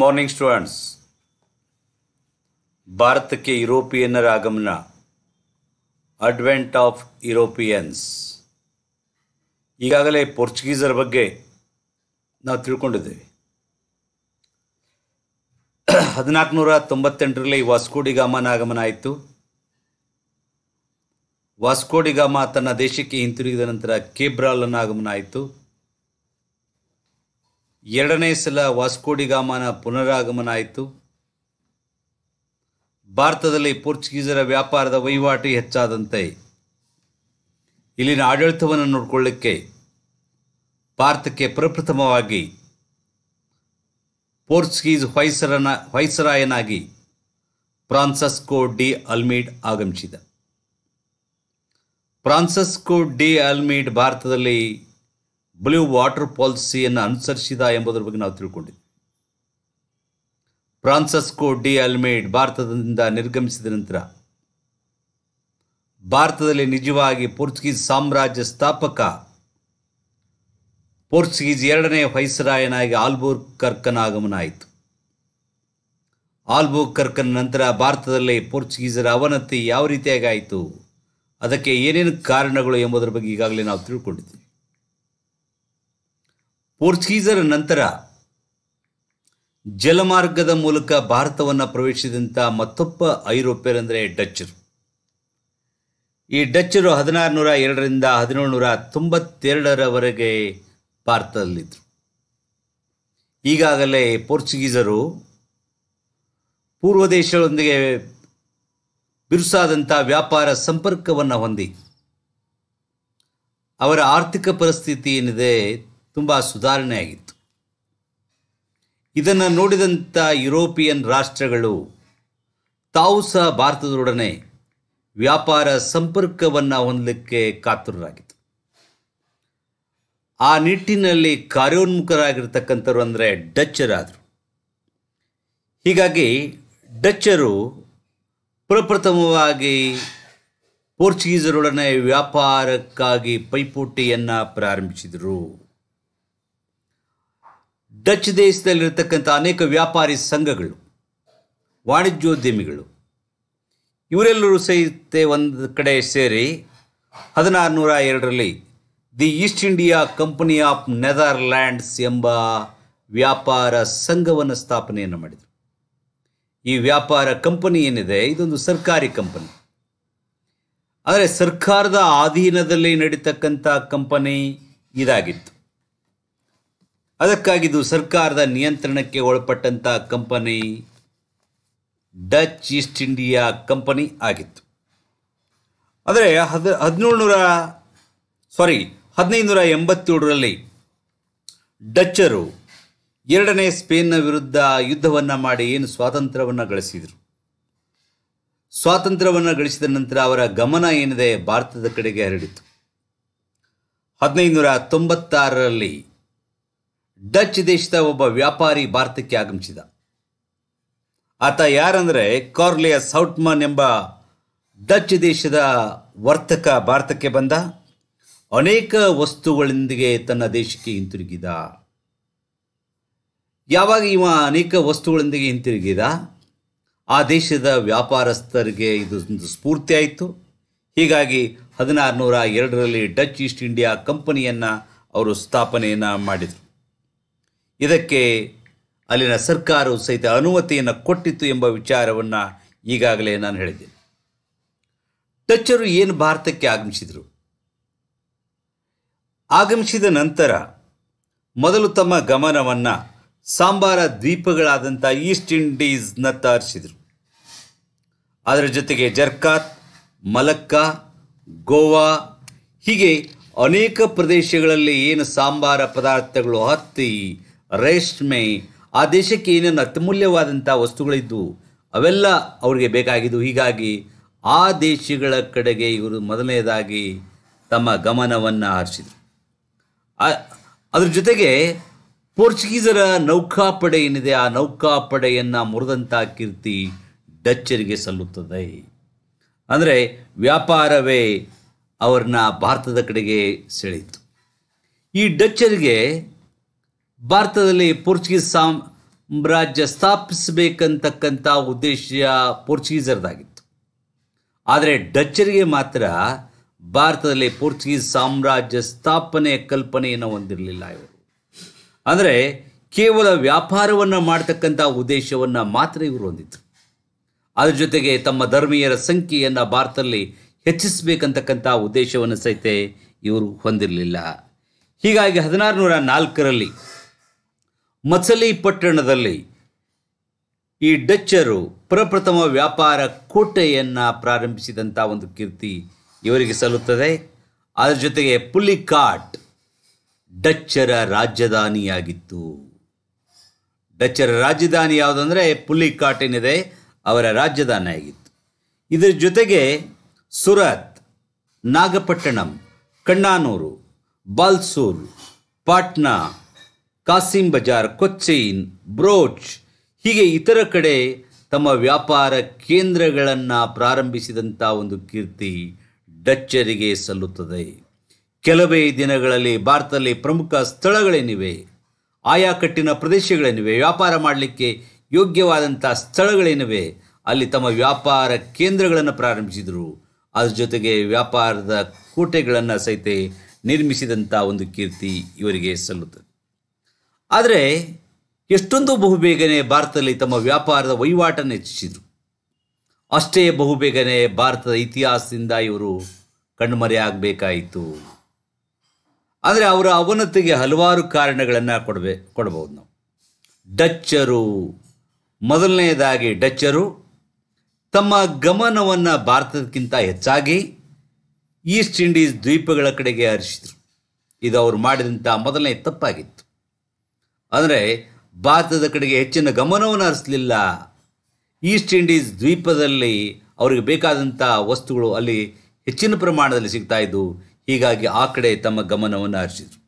morning students ಭಾರತಕ್ಕೆ ಯುರೋಪಿಯನ್ನರ ಆಗಮನ ಅಡ್ವೆಂಟ್ ಆಫ್ ಯುರೋಪಿಯನ್ಸ್ ಈಗಾಗಲೇ ಪೋರ್ಚುಗೀಸರ ಬಗ್ಗೆ ನಾವು ತಿಳ್ಕೊಂಡಿದ್ದೇವೆ ಹದಿನಾಲ್ಕುನೂರ ತೊಂಬತ್ತೆಂಟರಲ್ಲಿ ವಾಸ್ಕೋಡಿಗಾಮನ ಆಗಮನ ಆಯಿತು ವಾಸ್ಕೋಡಿಗಾಮ ತನ್ನ ದೇಶಕ್ಕೆ ಹಿಂತಿರುಗಿದ ನಂತರ ಕೇಬ್ರಾಲನ ಆಗಮನ ಆಯಿತು ಎರಡನೇ ಸಲ ವಾಸ್ಕೋಡಿಗಾಮನ ಪುನರಾಗಮನ ಆಯಿತು ಭಾರತದಲ್ಲಿ ಪೋರ್ಚುಗೀಸರ ವ್ಯಾಪಾರದ ವಹಿವಾಟು ಹೆಚ್ಚಾದಂತೆ ಇಲ್ಲಿನ ಆಡಳಿತವನ್ನು ನೋಡಿಕೊಳ್ಳಿಕ್ಕೆ ಭಾರತಕ್ಕೆ ಪ್ರಪ್ರಥಮವಾಗಿ ಪೋರ್ಚುಗೀಸ್ ಹೊಯ್ಸರನ ಹೊಯ್ಸರಾಯನಾಗಿ ಫ್ರಾನ್ಸಸ್ಕೋ ಡಿ ಅಲ್ಮೀಡ್ ಆಗಮಿಸಿದ ಫ್ರಾನ್ಸಸ್ಕೋ ಡಿ ಅಲ್ಮೀಡ್ ಭಾರತದಲ್ಲಿ ಬ್ಲೂ ವಾಟರ್ ಪಾಲಿಸಿಯನ್ನು ಅನುಸರಿಸಿದ ಎಂಬುದರ ಬಗ್ಗೆ ನಾವು ತಿಳ್ಕೊಂಡಿದ್ವಿ ಫ್ರಾನ್ಸಸ್ಕೋ ಡಿ ಅಲ್ಮೇಡ್ ಭಾರತದಿಂದ ನಿರ್ಗಮಿಸಿದ ನಂತರ ಭಾರತದಲ್ಲಿ ನಿಜವಾಗಿ ಪೋರ್ಚುಗೀಸ್ ಸಾಮ್ರಾಜ್ಯ ಸ್ಥಾಪಕ ಪೋರ್ಚುಗೀಸ್ ಎರಡನೇ ವೈಸರಾಯನಾಗಿ ಆಲ್ಬೋರ್ ಕರ್ಕನ್ ಆಗಮನ ಆಯಿತು ಆಲ್ಬೋರ್ ಕರ್ಕನ್ ನಂತರ ಭಾರತದಲ್ಲಿ ಪೋರ್ಚುಗೀಸರ ಅವನತಿ ಯಾವ ರೀತಿಯಾಗಿ ಆಯಿತು ಅದಕ್ಕೆ ಏನೇನು ಕಾರಣಗಳು ಎಂಬುದರ ಬಗ್ಗೆ ಈಗಾಗಲೇ ನಾವು ತಿಳ್ಕೊಂಡಿದ್ದೀವಿ ಪೋರ್ಚುಗೀಸರ ನಂತರ ಜಲಮಾರ್ಗದ ಮೂಲಕ ಭಾರತವನ್ನು ಪ್ರವೇಶಿಸಿದಂಥ ಮತ್ತೊಬ್ಬ ಐರೋಪ್ಯರೆಂದರೆ ಡಚ್ಚರು ಈ ಡಚ್ಚರು ಹದಿನಾರು ನೂರ ಎರಡರಿಂದ ಹದಿನೇಳು ನೂರ ತೊಂಬತ್ತೆರಡರವರೆಗೆ ಭಾರತದಲ್ಲಿದ್ದರು ಈಗಾಗಲೇ ಪೋರ್ಚುಗೀಸರು ಪೂರ್ವ ದೇಶಗಳೊಂದಿಗೆ ಬಿರುಸಾದಂಥ ವ್ಯಾಪಾರ ಸಂಪರ್ಕವನ್ನು ಹೊಂದಿ ಅವರ ಆರ್ಥಿಕ ಪರಿಸ್ಥಿತಿ ಏನಿದೆ ತುಂಬ ಸುಧಾರಣೆಯಾಗಿತ್ತು ಇದನ್ನು ನೋಡಿದಂಥ ಯುರೋಪಿಯನ್ ರಾಷ್ಟ್ರಗಳು ತಾವು ಸಹ ಭಾರತದೊಡನೆ ವ್ಯಾಪಾರ ಸಂಪರ್ಕವನ್ನು ಹೊಂದಲಿಕ್ಕೆ ಕಾತುರರಾಗಿತ್ತು ಆ ನಿಟ್ಟಿನಲ್ಲಿ ಕಾರ್ಯೋನ್ಮುಖರಾಗಿರ್ತಕ್ಕಂಥವ್ರು ಅಂದರೆ ಡಚ್ಚರಾದರು ಹೀಗಾಗಿ ಡಚ್ಚರು ಪ್ರಪ್ರಥಮವಾಗಿ ಪೋರ್ಚುಗೀಸರೊಡನೆ ವ್ಯಾಪಾರಕ್ಕಾಗಿ ಪೈಪೋಟಿಯನ್ನು ಪ್ರಾರಂಭಿಸಿದರು ಡಚ್ ದೇಶದಲ್ಲಿರತಕ್ಕಂಥ ಅನೇಕ ವ್ಯಾಪಾರಿ ಸಂಘಗಳು ವಾಣಿಜ್ಯೋದ್ಯಮಿಗಳು ಇವರೆಲ್ಲರೂ ಸಹಿತ ಒಂದು ಕಡೆ ಸೇರಿ ಹದಿನಾರು ನೂರ ಎರಡರಲ್ಲಿ the East India company of Netherlands ಎಂಬ ವ್ಯಾಪಾರ ಸಂಘವನ್ನು ಸ್ಥಾಪನೆಯನ್ನು ಮಾಡಿದರು ಈ ವ್ಯಾಪಾರ ಕಂಪನಿ ಏನಿದೆ ಇದೊಂದು ಸರ್ಕಾರಿ ಕಂಪನಿ ಆದರೆ ಸರ್ಕಾರದ ಅಧೀನದಲ್ಲಿ ನಡೀತಕ್ಕಂಥ ಕಂಪನಿ ಇದಾಗಿತ್ತು ಅದಕ್ಕಾಗಿದು ಸರ್ಕಾರದ ನಿಯಂತ್ರಣಕ್ಕೆ ಒಳಪಟ್ಟಂಥ company Dutch East India company ಆಗಿತ್ತು ಆದರೆ ಹದ್ ಹದಿನೇಳುನೂರ ಸಾರಿ ಹದಿನೈದು ನೂರ ಎಂಬತ್ತೇಳರಲ್ಲಿ ಡಚ್ಚರು ಎರಡನೇ ಸ್ಪೇನ್ನ ವಿರುದ್ಧ ಯುದ್ಧವನ್ನು ಮಾಡಿ ಏನು ಸ್ವಾತಂತ್ರ್ಯವನ್ನು ಗಳಿಸಿದರು ಸ್ವಾತಂತ್ರ್ಯವನ್ನು ಗಳಿಸಿದ ನಂತರ ಅವರ ಗಮನ ಏನಿದೆ ಭಾರತದ ಕಡೆಗೆ ಹರಡಿತು ನೂರ ತೊಂಬತ್ತಾರರಲ್ಲಿ ಡಚ್ ದೇಶದ ಒಬ್ಬ ವ್ಯಾಪಾರಿ ಭಾರತಕ್ಕೆ ಆಗಮಿಸಿದ ಆತ ಯಾರಂದರೆ ಕಾರ್ಲಿಯ ಸೌಟ್ಮನ್ ಎಂಬ ಡಚ್ ದೇಶದ ವರ್ತಕ ಭಾರತಕ್ಕೆ ಬಂದ ಅನೇಕ ವಸ್ತುಗಳೊಂದಿಗೆ ತನ್ನ ದೇಶಕ್ಕೆ ಹಿಂತಿರುಗಿದ ಯಾವಾಗ ಇವ ಅನೇಕ ವಸ್ತುಗಳೊಂದಿಗೆ ಹಿಂತಿರುಗಿದ ಆ ದೇಶದ ವ್ಯಾಪಾರಸ್ಥರಿಗೆ ಇದು ಒಂದು ಸ್ಫೂರ್ತಿಯಾಯಿತು ಹೀಗಾಗಿ ಹದಿನಾರು ನೂರ ಎರಡರಲ್ಲಿ ಡಚ್ ಈಸ್ಟ್ ಇಂಡಿಯಾ ಕಂಪನಿಯನ್ನು ಅವರು ಸ್ಥಾಪನೆಯನ್ನು ಮಾಡಿದರು ಇದಕ್ಕೆ ಅಲ್ಲಿನ ಸರ್ಕಾರವು ಸಹಿತ ಅನುಮತಿಯನ್ನು ಕೊಟ್ಟಿತ್ತು ಎಂಬ ವಿಚಾರವನ್ನು ಈಗಾಗಲೇ ನಾನು ಹೇಳಿದ್ದೇನೆ ಟಚ್ಚರು ಏನು ಭಾರತಕ್ಕೆ ಆಗಮಿಸಿದರು ಆಗಮಿಸಿದ ನಂತರ ಮೊದಲು ತಮ್ಮ ಗಮನವನ್ನು ಸಾಂಬಾರ ದ್ವೀಪಗಳಾದಂಥ ಈಸ್ಟ್ ಇಂಡೀಸ್ನ ತಾರಿಸಿದರು ಅದರ ಜೊತೆಗೆ ಜರ್ಕಾತ್ ಮಲಕ್ಕಾ ಗೋವಾ ಹೀಗೆ ಅನೇಕ ಪ್ರದೇಶಗಳಲ್ಲಿ ಏನು ಸಾಂಬಾರ ಪದಾರ್ಥಗಳು ಹತ್ತಿ ರೇಷ್ಮೆ ಆ ದೇಶಕ್ಕೆ ಏನೇನು ಅತ್ಯಮೂಲ್ಯವಾದಂಥ ವಸ್ತುಗಳಿದ್ದವು ಅವೆಲ್ಲ ಅವರಿಗೆ ಬೇಕಾಗಿದ್ದವು ಹೀಗಾಗಿ ಆ ದೇಶಗಳ ಕಡೆಗೆ ಇವರು ಮೊದಲನೆಯದಾಗಿ ತಮ್ಮ ಗಮನವನ್ನು ಹರಿಸಿದರು ಅದ್ರ ಜೊತೆಗೆ ಪೋರ್ಚುಗೀಸರ ನೌಕಾಪಡೆ ಏನಿದೆ ಆ ನೌಕಾಪಡೆಯನ್ನು ಮುರಿದಂಥ ಕೀರ್ತಿ ಡಚ್ಚರಿಗೆ ಸಲ್ಲುತ್ತದೆ ಅಂದರೆ ವ್ಯಾಪಾರವೇ ಅವ್ರನ್ನ ಭಾರತದ ಕಡೆಗೆ ಸೆಳೆಯಿತು ಈ ಡಚ್ಚರಿಗೆ ಭಾರತದಲ್ಲಿ ಪೋರ್ಚುಗೀಸ್ ಸಾಮ್ರಾಜ್ಯ ಸ್ಥಾಪಿಸಬೇಕಂತಕ್ಕಂಥ ಉದ್ದೇಶ ಪೋರ್ಚುಗೀಸರದಾಗಿತ್ತು ಆದರೆ ಡಚ್ಚರಿಗೆ ಮಾತ್ರ ಭಾರತದಲ್ಲಿ ಪೋರ್ಚುಗೀಸ್ ಸಾಮ್ರಾಜ್ಯ ಸ್ಥಾಪನೆ ಕಲ್ಪನೆಯನ್ನು ಹೊಂದಿರಲಿಲ್ಲ ಇವರು ಅಂದರೆ ಕೇವಲ ವ್ಯಾಪಾರವನ್ನು ಮಾಡತಕ್ಕಂಥ ಉದ್ದೇಶವನ್ನು ಮಾತ್ರ ಇವರು ಹೊಂದಿದ್ರು ಅದರ ಜೊತೆಗೆ ತಮ್ಮ ಧರ್ಮೀಯರ ಸಂಖ್ಯೆಯನ್ನು ಭಾರತದಲ್ಲಿ ಹೆಚ್ಚಿಸಬೇಕಂತಕ್ಕಂಥ ಉದ್ದೇಶವನ್ನು ಸಹಿತ ಇವರು ಹೊಂದಿರಲಿಲ್ಲ ಹೀಗಾಗಿ ಹದಿನಾರು ನೂರ ನಾಲ್ಕರಲ್ಲಿ ಪಟ್ಟಣದಲ್ಲಿ ಈ ಡಚ್ಚರು ಪ್ರಪ್ರಥಮ ವ್ಯಾಪಾರ ಕೋಟೆಯನ್ನು ಪ್ರಾರಂಭಿಸಿದಂಥ ಒಂದು ಕೀರ್ತಿ ಇವರಿಗೆ ಸಲ್ಲುತ್ತದೆ ಅದರ ಜೊತೆಗೆ ಪುಲಿಕಾಟ್ ಡಚ್ಚರ ರಾಜಧಾನಿಯಾಗಿತ್ತು ಡಚ್ಚರ ರಾಜಧಾನಿ ಯಾವುದಂದರೆ ಪುಲಿಕಾಟ್ ಏನಿದೆ ಅವರ ರಾಜಧಾನಿಯಾಗಿತ್ತು ಇದರ ಜೊತೆಗೆ ಸುರತ್ ನಾಗಪಟ್ಟಣಂ ಕಣ್ಣಾನೂರು ಬಾಲ್ಸೂರು ಪಾಟ್ನಾ ಕಾಸಿಂ ಬಜಾರ್ ಕೊಚ್ಚೈನ್ ಬ್ರೋಚ್ ಹೀಗೆ ಇತರ ಕಡೆ ತಮ್ಮ ವ್ಯಾಪಾರ ಕೇಂದ್ರಗಳನ್ನು ಪ್ರಾರಂಭಿಸಿದಂಥ ಒಂದು ಕೀರ್ತಿ ಡಚ್ಚರಿಗೆ ಸಲ್ಲುತ್ತದೆ ಕೆಲವೇ ದಿನಗಳಲ್ಲಿ ಭಾರತದಲ್ಲಿ ಪ್ರಮುಖ ಸ್ಥಳಗಳೇನಿವೆ ಆಯಾಕಟ್ಟಿನ ಪ್ರದೇಶಗಳೇನಿವೆ ವ್ಯಾಪಾರ ಮಾಡಲಿಕ್ಕೆ ಯೋಗ್ಯವಾದಂಥ ಸ್ಥಳಗಳೇನಿವೆ ಅಲ್ಲಿ ತಮ್ಮ ವ್ಯಾಪಾರ ಕೇಂದ್ರಗಳನ್ನು ಪ್ರಾರಂಭಿಸಿದರು ಅದ್ರ ಜೊತೆಗೆ ವ್ಯಾಪಾರದ ಕೋಟೆಗಳನ್ನು ಸಹಿತ ನಿರ್ಮಿಸಿದಂಥ ಒಂದು ಕೀರ್ತಿ ಇವರಿಗೆ ಸಲ್ಲುತ್ತದೆ ಆದರೆ ಎಷ್ಟೊಂದು ಬಹುಬೇಗನೆ ಭಾರತದಲ್ಲಿ ತಮ್ಮ ವ್ಯಾಪಾರದ ವಹಿವಾಟನ್ನು ಹೆಚ್ಚಿಸಿದರು ಅಷ್ಟೇ ಬಹುಬೇಗನೆ ಭಾರತದ ಇತಿಹಾಸದಿಂದ ಇವರು ಕಣ್ಮರೆಯಾಗಬೇಕಾಯಿತು ಆದರೆ ಅವರ ಅವನತಿಗೆ ಹಲವಾರು ಕಾರಣಗಳನ್ನು ಕೊಡಬೇ ಕೊಡಬಹುದು ನಾವು ಡಚ್ಚರು ಮೊದಲನೆಯದಾಗಿ ಡಚ್ಚರು ತಮ್ಮ ಗಮನವನ್ನು ಭಾರತಕ್ಕಿಂತ ಹೆಚ್ಚಾಗಿ ಈಸ್ಟ್ ಇಂಡೀಸ್ ದ್ವೀಪಗಳ ಕಡೆಗೆ ಹರಿಸಿದರು ಇದು ಅವರು ಮಾಡಿದಂಥ ಮೊದಲನೇ ತಪ್ಪಾಗಿತ್ತು ಅಂದರೆ ಭಾರತದ ಕಡೆಗೆ ಹೆಚ್ಚಿನ ಗಮನವನ್ನು ಹರಿಸಲಿಲ್ಲ ಈಸ್ಟ್ ಇಂಡೀಸ್ ದ್ವೀಪದಲ್ಲಿ ಅವರಿಗೆ ಬೇಕಾದಂಥ ವಸ್ತುಗಳು ಅಲ್ಲಿ ಹೆಚ್ಚಿನ ಪ್ರಮಾಣದಲ್ಲಿ ಸಿಗ್ತಾ ಇದ್ದವು ಹೀಗಾಗಿ ಆ ಕಡೆ ತಮ್ಮ ಗಮನವನ್ನು ಹರಿಸಿದರು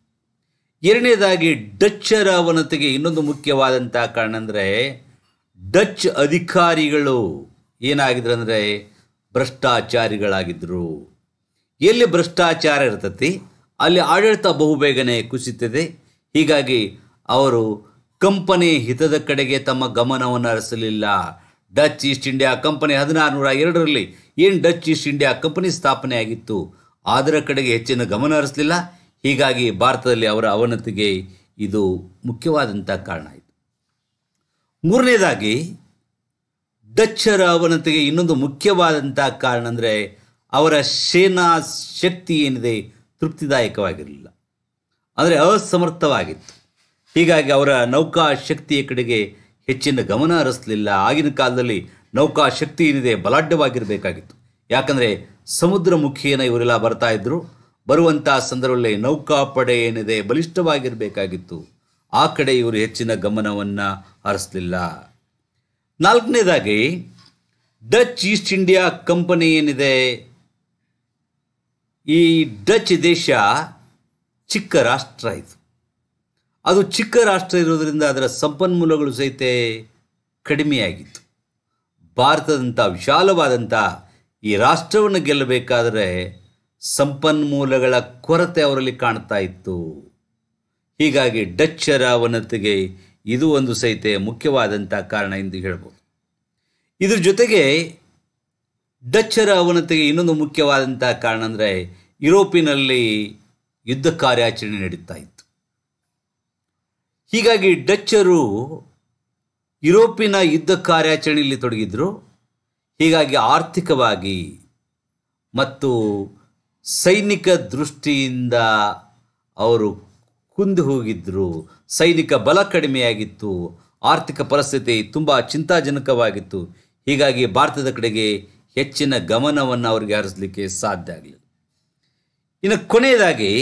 ಎರಡನೇದಾಗಿ ಡಚ್ಚರ ಅವನತೆಗೆ ಇನ್ನೊಂದು ಮುಖ್ಯವಾದಂಥ ಕಾರಣ ಅಂದರೆ ಡಚ್ ಅಧಿಕಾರಿಗಳು ಏನಾಗಿದ್ರು ಅಂದರೆ ಭ್ರಷ್ಟಾಚಾರಿಗಳಾಗಿದ್ದರು ಎಲ್ಲಿ ಭ್ರಷ್ಟಾಚಾರ ಇರ್ತತಿ ಅಲ್ಲಿ ಆಡಳಿತ ಬಹುಬೇಗನೆ ಕುಸಿತದೆ ಹೀಗಾಗಿ ಅವರು ಕಂಪನಿ ಹಿತದ ಕಡೆಗೆ ತಮ್ಮ ಗಮನವನ್ನು ಹರಿಸಲಿಲ್ಲ ಡಚ್ ಈಸ್ಟ್ ಇಂಡಿಯಾ ಕಂಪನಿ ಹದಿನಾರು ನೂರ ಎರಡರಲ್ಲಿ ಏನು ಡಚ್ ಈಸ್ಟ್ ಇಂಡಿಯಾ ಕಂಪನಿ ಸ್ಥಾಪನೆ ಆಗಿತ್ತು ಅದರ ಕಡೆಗೆ ಹೆಚ್ಚಿನ ಗಮನ ಹರಿಸಲಿಲ್ಲ ಹೀಗಾಗಿ ಭಾರತದಲ್ಲಿ ಅವರ ಅವನತಿಗೆ ಇದು ಮುಖ್ಯವಾದಂಥ ಕಾರಣ ಆಯಿತು ಮೂರನೇದಾಗಿ ಡಚ್ಚರ ಅವನತಿಗೆ ಇನ್ನೊಂದು ಮುಖ್ಯವಾದಂಥ ಕಾರಣ ಅಂದರೆ ಅವರ ಸೇನಾ ಶಕ್ತಿ ಏನಿದೆ ತೃಪ್ತಿದಾಯಕವಾಗಿರಲಿಲ್ಲ ಅಂದರೆ ಅಸಮರ್ಥವಾಗಿತ್ತು ಹೀಗಾಗಿ ಅವರ ನೌಕಾ ಶಕ್ತಿಯ ಕಡೆಗೆ ಹೆಚ್ಚಿನ ಗಮನ ಹರಿಸಲಿಲ್ಲ ಆಗಿನ ಕಾಲದಲ್ಲಿ ನೌಕಾ ಶಕ್ತಿ ಏನಿದೆ ಬಲಾಢ್ಯವಾಗಿರಬೇಕಾಗಿತ್ತು ಯಾಕಂದರೆ ಸಮುದ್ರ ಮುಖಿಯನ್ನು ಇವರೆಲ್ಲ ಬರ್ತಾ ಇದ್ದರು ಬರುವಂಥ ಸಂದರ್ಭದಲ್ಲಿ ನೌಕಾಪಡೆ ಏನಿದೆ ಬಲಿಷ್ಠವಾಗಿರಬೇಕಾಗಿತ್ತು ಆ ಕಡೆ ಇವರು ಹೆಚ್ಚಿನ ಗಮನವನ್ನು ಹರಿಸಲಿಲ್ಲ ನಾಲ್ಕನೇದಾಗಿ ಡಚ್ ಈಸ್ಟ್ ಇಂಡಿಯಾ ಕಂಪನಿ ಏನಿದೆ ಈ ಡಚ್ ದೇಶ ಚಿಕ್ಕ ರಾಷ್ಟ್ರ ಇದು ಅದು ಚಿಕ್ಕ ರಾಷ್ಟ್ರ ಇರೋದರಿಂದ ಅದರ ಸಂಪನ್ಮೂಲಗಳು ಸಹಿತ ಕಡಿಮೆಯಾಗಿತ್ತು ಭಾರತದಂಥ ವಿಶಾಲವಾದಂಥ ಈ ರಾಷ್ಟ್ರವನ್ನು ಗೆಲ್ಲಬೇಕಾದರೆ ಸಂಪನ್ಮೂಲಗಳ ಕೊರತೆ ಅವರಲ್ಲಿ ಕಾಣ್ತಾ ಇತ್ತು ಹೀಗಾಗಿ ಡಚ್ಚರ ಅವನತಿಗೆ ಇದು ಒಂದು ಸಹಿತ ಮುಖ್ಯವಾದಂಥ ಕಾರಣ ಎಂದು ಹೇಳ್ಬೋದು ಇದ್ರ ಜೊತೆಗೆ ಡಚ್ಚರ ಅವನತಿಗೆ ಇನ್ನೊಂದು ಮುಖ್ಯವಾದಂಥ ಕಾರಣ ಅಂದರೆ ಯುರೋಪಿನಲ್ಲಿ ಯುದ್ಧ ಕಾರ್ಯಾಚರಣೆ ನಡೀತಾ ಇತ್ತು ಹೀಗಾಗಿ ಡಚ್ಚರು ಯುರೋಪಿನ ಯುದ್ಧ ಕಾರ್ಯಾಚರಣೆಯಲ್ಲಿ ತೊಡಗಿದ್ರು ಹೀಗಾಗಿ ಆರ್ಥಿಕವಾಗಿ ಮತ್ತು ಸೈನಿಕ ದೃಷ್ಟಿಯಿಂದ ಅವರು ಕುಂದು ಹೋಗಿದ್ದರು ಸೈನಿಕ ಬಲ ಕಡಿಮೆಯಾಗಿತ್ತು ಆರ್ಥಿಕ ಪರಿಸ್ಥಿತಿ ತುಂಬ ಚಿಂತಾಜನಕವಾಗಿತ್ತು ಹೀಗಾಗಿ ಭಾರತದ ಕಡೆಗೆ ಹೆಚ್ಚಿನ ಗಮನವನ್ನು ಅವರಿಗೆ ಹರಿಸಲಿಕ್ಕೆ ಸಾಧ್ಯ ಆಗಲಿಲ್ಲ ಇನ್ನು ಕೊನೆಯದಾಗಿ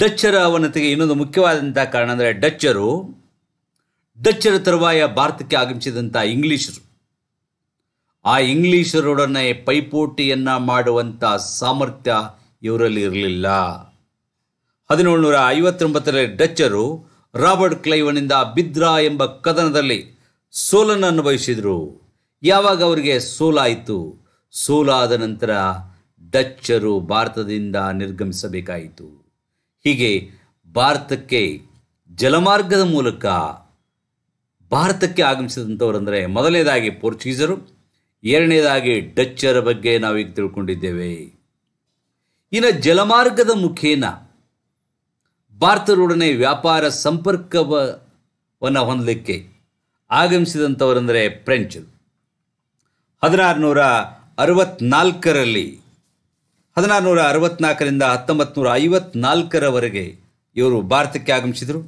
ಡಚ್ಚರ ಅವನತಿಗೆ ಇನ್ನೊಂದು ಮುಖ್ಯವಾದಂಥ ಕಾರಣ ಅಂದರೆ ಡಚ್ಚರು ಡಚ್ಚರ ತರುವಾಯ ಭಾರತಕ್ಕೆ ಆಗಮಿಸಿದಂಥ ಇಂಗ್ಲೀಷರು ಆ ಇಂಗ್ಲೀಷರೊಡನೆ ಪೈಪೋಟಿಯನ್ನು ಮಾಡುವಂಥ ಸಾಮರ್ಥ್ಯ ಇವರಲ್ಲಿ ಇರಲಿಲ್ಲ ನೂರ ಐವತ್ತೊಂಬತ್ತರಲ್ಲಿ ಡಚ್ಚರು ರಾಬರ್ಟ್ ಕ್ಲೈವನಿಂದ ಬಿದ್ರಾ ಎಂಬ ಕದನದಲ್ಲಿ ಸೋಲನ್ನು ಅನುಭವಿಸಿದರು ಯಾವಾಗ ಅವರಿಗೆ ಸೋಲಾಯಿತು ಸೋಲಾದ ನಂತರ ಡಚ್ಚರು ಭಾರತದಿಂದ ನಿರ್ಗಮಿಸಬೇಕಾಯಿತು ಹೀಗೆ ಭಾರತಕ್ಕೆ ಜಲಮಾರ್ಗದ ಮೂಲಕ ಭಾರತಕ್ಕೆ ಆಗಮಿಸಿದಂಥವರಂದರೆ ಮೊದಲನೇದಾಗಿ ಪೋರ್ಚುಗೀಸರು ಎರಡನೇದಾಗಿ ಡಚ್ಚರ ಬಗ್ಗೆ ನಾವು ಈಗ ತಿಳ್ಕೊಂಡಿದ್ದೇವೆ ಇನ್ನು ಜಲಮಾರ್ಗದ ಮುಖೇನ ಭಾರತದೊಡನೆ ವ್ಯಾಪಾರ ಸಂಪರ್ಕವನ್ನು ಹೊಂದಲಿಕ್ಕೆ ಆಗಮಿಸಿದಂಥವರೆಂದರೆ ಫ್ರೆಂಚ್ ಹದಿನಾರು ನೂರ ಅರವತ್ನಾಲ್ಕರಲ್ಲಿ ಹದಿನಾರುನೂರ ಅರವತ್ನಾಲ್ಕರಿಂದ ಹತ್ತೊಂಬತ್ತು ನೂರ ಐವತ್ನಾಲ್ಕರವರೆಗೆ ಇವರು ಭಾರತಕ್ಕೆ ಆಗಮಿಸಿದರು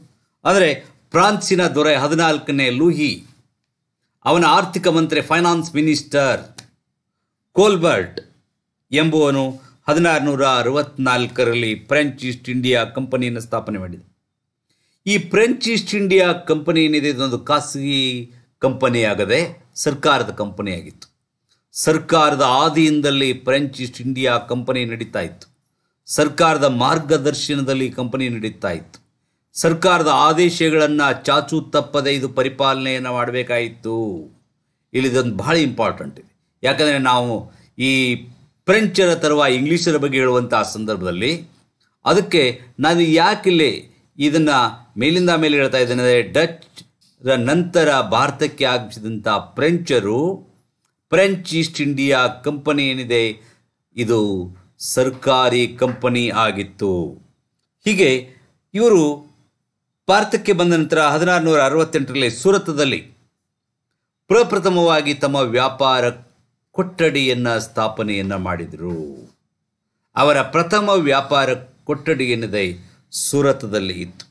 ಆದರೆ ಫ್ರಾನ್ಸಿನ ದೊರೆ ಹದಿನಾಲ್ಕನೇ ಲೂಹಿ ಅವನ ಆರ್ಥಿಕ ಮಂತ್ರಿ ಫೈನಾನ್ಸ್ ಮಿನಿಸ್ಟರ್ ಕೋಲ್ಬರ್ಟ್ ಎಂಬುವನು ಹದಿನಾರುನೂರ ಅರವತ್ನಾಲ್ಕರಲ್ಲಿ ಫ್ರೆಂಚ್ ಈಸ್ಟ್ ಇಂಡಿಯಾ ಕಂಪನಿಯನ್ನು ಸ್ಥಾಪನೆ ಮಾಡಿದ ಈ ಫ್ರೆಂಚ್ ಈಸ್ಟ್ ಇಂಡಿಯಾ ಕಂಪನಿ ಏನಿದೆ ಇದೊಂದು ಖಾಸಗಿ ಕಂಪನಿಯಾಗದೆ ಸರ್ಕಾರದ ಕಂಪನಿಯಾಗಿತ್ತು ಸರ್ಕಾರದ ಆದಿಯಿಂದಲೇ ಫ್ರೆಂಚ್ ಈಸ್ಟ್ ಇಂಡಿಯಾ ಕಂಪನಿ ನಡೀತಾ ಇತ್ತು ಸರ್ಕಾರದ ಮಾರ್ಗದರ್ಶನದಲ್ಲಿ ಕಂಪನಿ ನಡೀತಾ ಇತ್ತು ಸರ್ಕಾರದ ಆದೇಶಗಳನ್ನು ಚಾಚು ತಪ್ಪದೆ ಇದು ಪರಿಪಾಲನೆಯನ್ನು ಮಾಡಬೇಕಾಯಿತು ಇದೊಂದು ಬಹಳ ಇಂಪಾರ್ಟೆಂಟ್ ಇದೆ ಯಾಕಂದರೆ ನಾವು ಈ ಫ್ರೆಂಚರ ತರುವ ಇಂಗ್ಲೀಷರ ಬಗ್ಗೆ ಹೇಳುವಂಥ ಸಂದರ್ಭದಲ್ಲಿ ಅದಕ್ಕೆ ನಾನು ಯಾಕಿಲ್ಲಿ ಇದನ್ನು ಮೇಲಿಂದ ಮೇಲೆ ಹೇಳ್ತಾ ಇದ್ದೇನೆ ಡಚ್ ನಂತರ ಭಾರತಕ್ಕೆ ಆಗಮಿಸಿದಂಥ ಫ್ರೆಂಚರು ಫ್ರೆಂಚ್ ಈಸ್ಟ್ ಇಂಡಿಯಾ ಕಂಪನಿ ಏನಿದೆ ಇದು ಸರ್ಕಾರಿ ಕಂಪನಿ ಆಗಿತ್ತು ಹೀಗೆ ಇವರು ಭಾರತಕ್ಕೆ ಬಂದ ನಂತರ ಹದಿನಾರು ನೂರ ಅರವತ್ತೆಂಟರಲ್ಲಿ ಸೂರತದಲ್ಲಿ ಪ್ರಪ್ರಥಮವಾಗಿ ತಮ್ಮ ವ್ಯಾಪಾರ ಕೊಠಡಿಯನ್ನು ಸ್ಥಾಪನೆಯನ್ನು ಮಾಡಿದರು ಅವರ ಪ್ರಥಮ ವ್ಯಾಪಾರ ಕೊಠಡಿ ಏನಿದೆ ಸೂರತದಲ್ಲಿ ಇತ್ತು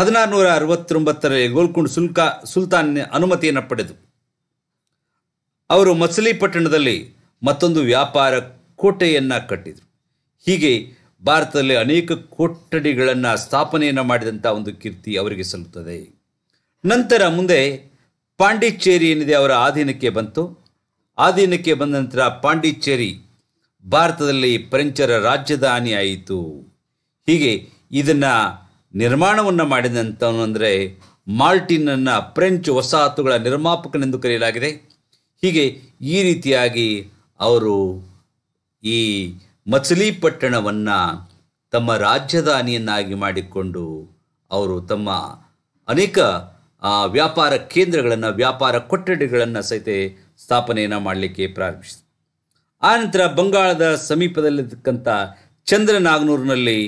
ಹದಿನಾರು ನೂರ ಅರವತ್ತೊಂಬತ್ತರಲ್ಲಿ ಗೋಲ್ಕುಂಡ್ ಸುಲ್ಕಾ ಸುಲ್ತಾನ್ ಅನುಮತಿಯನ್ನು ಪಡೆದು ಅವರು ಮಸಲಿಪಟ್ಟಣದಲ್ಲಿ ಮತ್ತೊಂದು ವ್ಯಾಪಾರ ಕೋಟೆಯನ್ನು ಕಟ್ಟಿದರು ಹೀಗೆ ಭಾರತದಲ್ಲಿ ಅನೇಕ ಕೊಠಡಿಗಳನ್ನು ಸ್ಥಾಪನೆಯನ್ನು ಮಾಡಿದಂಥ ಒಂದು ಕೀರ್ತಿ ಅವರಿಗೆ ಸಲ್ಲುತ್ತದೆ ನಂತರ ಮುಂದೆ ಪಾಂಡಿಚೇರಿ ಏನಿದೆ ಅವರ ಆಧೀನಕ್ಕೆ ಬಂತು ಆಧೀನಕ್ಕೆ ಬಂದ ನಂತರ ಪಾಂಡಿಚೇರಿ ಭಾರತದಲ್ಲಿ ಫ್ರೆಂಚರ ರಾಜಧಾನಿ ಆಯಿತು ಹೀಗೆ ಇದನ್ನು ನಿರ್ಮಾಣವನ್ನು ಮಾಡಿದಂಥವನು ಅಂದರೆ ಮಾಲ್ಟಿನನ್ನು ಫ್ರೆಂಚ್ ವಸಾಹತುಗಳ ನಿರ್ಮಾಪಕನೆಂದು ಕರೆಯಲಾಗಿದೆ ಹೀಗೆ ಈ ರೀತಿಯಾಗಿ ಅವರು ಈ ಮಚಲೀಪಟ್ಟಣವನ್ನು ತಮ್ಮ ರಾಜಧಾನಿಯನ್ನಾಗಿ ಮಾಡಿಕೊಂಡು ಅವರು ತಮ್ಮ ಅನೇಕ ವ್ಯಾಪಾರ ಕೇಂದ್ರಗಳನ್ನು ವ್ಯಾಪಾರ ಕೊಠಡಿಗಳನ್ನು ಸಹಿತ ಸ್ಥಾಪನೆಯನ್ನು ಮಾಡಲಿಕ್ಕೆ ಪ್ರಾರಂಭಿಸಿದರು ಆನಂತರ ಬಂಗಾಳದ ಸಮೀಪದಲ್ಲಿರ್ತಕ್ಕಂಥ ಚಂದ್ರನಾಗನೂರಿನಲ್ಲಿ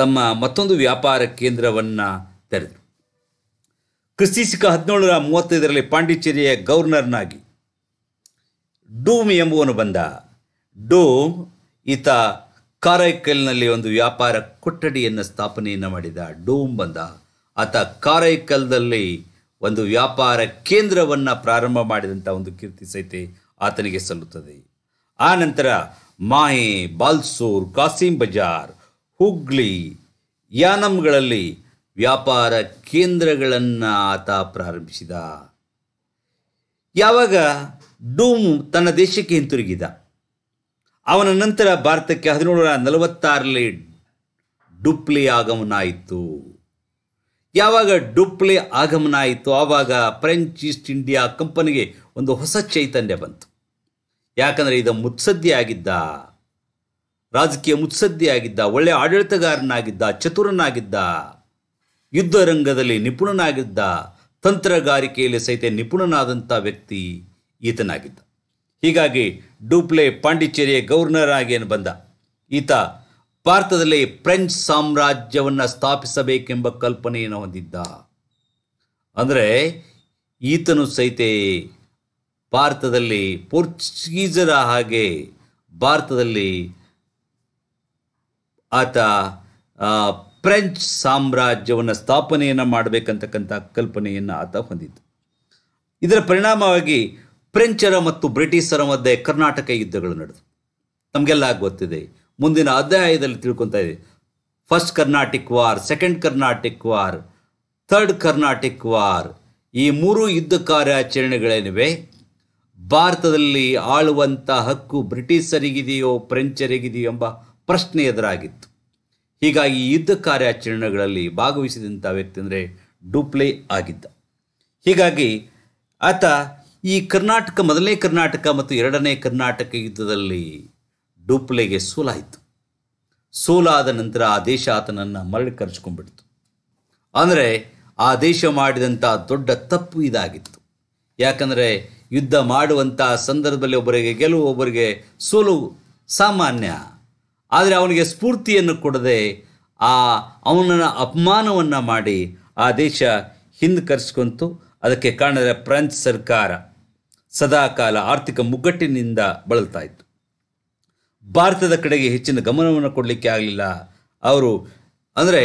ತಮ್ಮ ಮತ್ತೊಂದು ವ್ಯಾಪಾರ ಕೇಂದ್ರವನ್ನು ತೆರೆದರು ಕ್ರಿಸ್ತಿ ಸಿಕ್ಕ ಹದಿನೇಳು ನೂರ ಮೂವತ್ತೈದರಲ್ಲಿ ಪಾಂಡಿಚೇರಿಯ ಗವರ್ನರ್ನಾಗಿ ಡೂಮ್ ಎಂಬುವನು ಬಂದ ಡೂಮ್ ಈತ ಕಾರೈಕಲ್ನಲ್ಲಿ ಒಂದು ವ್ಯಾಪಾರ ಕೊಠಡಿಯನ್ನು ಸ್ಥಾಪನೆಯನ್ನು ಮಾಡಿದ ಡೂಮ್ ಬಂದ ಆತ ಕಾರೈಕಲ್ದಲ್ಲಿ ಒಂದು ವ್ಯಾಪಾರ ಕೇಂದ್ರವನ್ನು ಪ್ರಾರಂಭ ಮಾಡಿದಂಥ ಒಂದು ಕೀರ್ತಿ ಸಹಿತ ಆತನಿಗೆ ಸಲ್ಲುತ್ತದೆ ಆ ನಂತರ ಮಾಹೆ ಬಾಲ್ಸೂರ್ ಕಾಸಿಂ ಬಜಾರ್ ಹುಗ್ಲಿ ಯಾನಂಗಳಲ್ಲಿ ವ್ಯಾಪಾರ ಕೇಂದ್ರಗಳನ್ನು ಆತ ಪ್ರಾರಂಭಿಸಿದ ಯಾವಾಗ ಡೂಮ್ ತನ್ನ ದೇಶಕ್ಕೆ ಹಿಂತಿರುಗಿದ ಅವನ ನಂತರ ಭಾರತಕ್ಕೆ ಹದಿನೇಳನೂರ ನಲವತ್ತಾರಲ್ಲಿ ಡುಪ್ಲಿ ಆಗಮನ ಆಯಿತು ಯಾವಾಗ ಡುಪ್ಲಿ ಆಗಮನ ಆಯಿತು ಆವಾಗ ಫ್ರೆಂಚ್ ಈಸ್ಟ್ ಇಂಡಿಯಾ ಕಂಪನಿಗೆ ಒಂದು ಹೊಸ ಚೈತನ್ಯ ಬಂತು ಯಾಕಂದರೆ ಇದು ಮುತ್ಸದ್ದಿ ಆಗಿದ್ದ ರಾಜಕೀಯ ಮುತ್ಸದ್ದಿ ಆಗಿದ್ದ ಒಳ್ಳೆಯ ಆಡಳಿತಗಾರನಾಗಿದ್ದ ಚತುರನಾಗಿದ್ದ ಯುದ್ಧ ರಂಗದಲ್ಲಿ ನಿಪುಣನಾಗಿದ್ದ ತಂತ್ರಗಾರಿಕೆಯಲ್ಲಿ ಸಹಿತ ನಿಪುಣನಾದಂಥ ವ್ಯಕ್ತಿ ಈತನಾಗಿದ್ದ ಹೀಗಾಗಿ ಡೂಪ್ಲೆ ಪಾಂಡಿಚೇರಿಯ ಗವರ್ನರ್ ಆಗಿ ಬಂದ ಈತ ಭಾರತದಲ್ಲಿ ಫ್ರೆಂಚ್ ಸಾಮ್ರಾಜ್ಯವನ್ನು ಸ್ಥಾಪಿಸಬೇಕೆಂಬ ಕಲ್ಪನೆಯನ್ನು ಹೊಂದಿದ್ದ ಅಂದರೆ ಈತನು ಸಹಿತ ಭಾರತದಲ್ಲಿ ಪೋರ್ಚುಗೀಸರ ಹಾಗೆ ಭಾರತದಲ್ಲಿ ಆತ ಫ್ರೆಂಚ್ ಸಾಮ್ರಾಜ್ಯವನ್ನು ಸ್ಥಾಪನೆಯನ್ನು ಮಾಡಬೇಕಂತಕ್ಕಂಥ ಕಲ್ಪನೆಯನ್ನು ಆತ ಹೊಂದಿದ್ದ ಇದರ ಪರಿಣಾಮವಾಗಿ ಫ್ರೆಂಚರ ಮತ್ತು ಬ್ರಿಟಿಷರ ಮಧ್ಯೆ ಕರ್ನಾಟಕ ಯುದ್ಧಗಳು ನಡೆದು ನಮಗೆಲ್ಲ ಗೊತ್ತಿದೆ ಮುಂದಿನ ಅಧ್ಯಾಯದಲ್ಲಿ ತಿಳ್ಕೊತಾ ಇದೆ first Carnatic war second Carnatic war third Carnatic war ಈ ಮೂರು ಯುದ್ಧ ಕಾರ್ಯಾಚರಣೆಗಳೇನಿವೆ ಭಾರತದಲ್ಲಿ ಆಳುವಂಥ ಹಕ್ಕು ಬ್ರಿಟಿಷರಿಗಿದೆಯೋ ಫ್ರೆಂಚರಿಗಿದೆಯೋ ಎಂಬ ಪ್ರಶ್ನೆ ಎದುರಾಗಿತ್ತು ಹೀಗಾಗಿ ಯುದ್ಧ ಕಾರ್ಯಾಚರಣೆಗಳಲ್ಲಿ ಭಾಗವಹಿಸಿದಂಥ ವ್ಯಕ್ತಿ ಅಂದರೆ ಡೂಪ್ಲೆ ಆಗಿದ್ದ ಹೀಗಾಗಿ ಆತ ಈ ಕರ್ನಾಟಕ ಮೊದಲನೇ ಕರ್ನಾಟಕ ಮತ್ತು ಎರಡನೇ ಕರ್ನಾಟಕ ಯುದ್ಧದಲ್ಲಿ ಡೂಪ್ಲೆಗೆ ಸೋಲಾಯಿತು ಸೋಲಾದ ನಂತರ ಆ ದೇಶ ಆತನನ್ನು ಮರಳಿ ಕರೆಸ್ಕೊಂಡ್ಬಿಡ್ತು ಅಂದರೆ ಆ ದೇಶ ಮಾಡಿದಂಥ ದೊಡ್ಡ ತಪ್ಪು ಇದಾಗಿತ್ತು ಯಾಕಂದರೆ ಯುದ್ಧ ಮಾಡುವಂಥ ಸಂದರ್ಭದಲ್ಲಿ ಒಬ್ಬರಿಗೆ ಗೆಲುವು ಒಬ್ಬರಿಗೆ ಸೋಲು ಸಾಮಾನ್ಯ ಆದರೆ ಅವನಿಗೆ ಸ್ಫೂರ್ತಿಯನ್ನು ಕೊಡದೆ ಆ ಅವನನ್ನ ಅಪಮಾನವನ್ನು ಮಾಡಿ ಆ ದೇಶ ಹಿಂದೆ ಕರೆಸ್ಕೊಂತು ಅದಕ್ಕೆ ಕಾರಣದ ಫ್ರೆಂಚ್ ಸರ್ಕಾರ ಸದಾಕಾಲ ಆರ್ಥಿಕ ಮುಗ್ಗಟ್ಟಿನಿಂದ ಬಳಲ್ತಾ ಇತ್ತು ಭಾರತದ ಕಡೆಗೆ ಹೆಚ್ಚಿನ ಗಮನವನ್ನು ಕೊಡಲಿಕ್ಕೆ ಆಗಲಿಲ್ಲ ಅವರು ಅಂದರೆ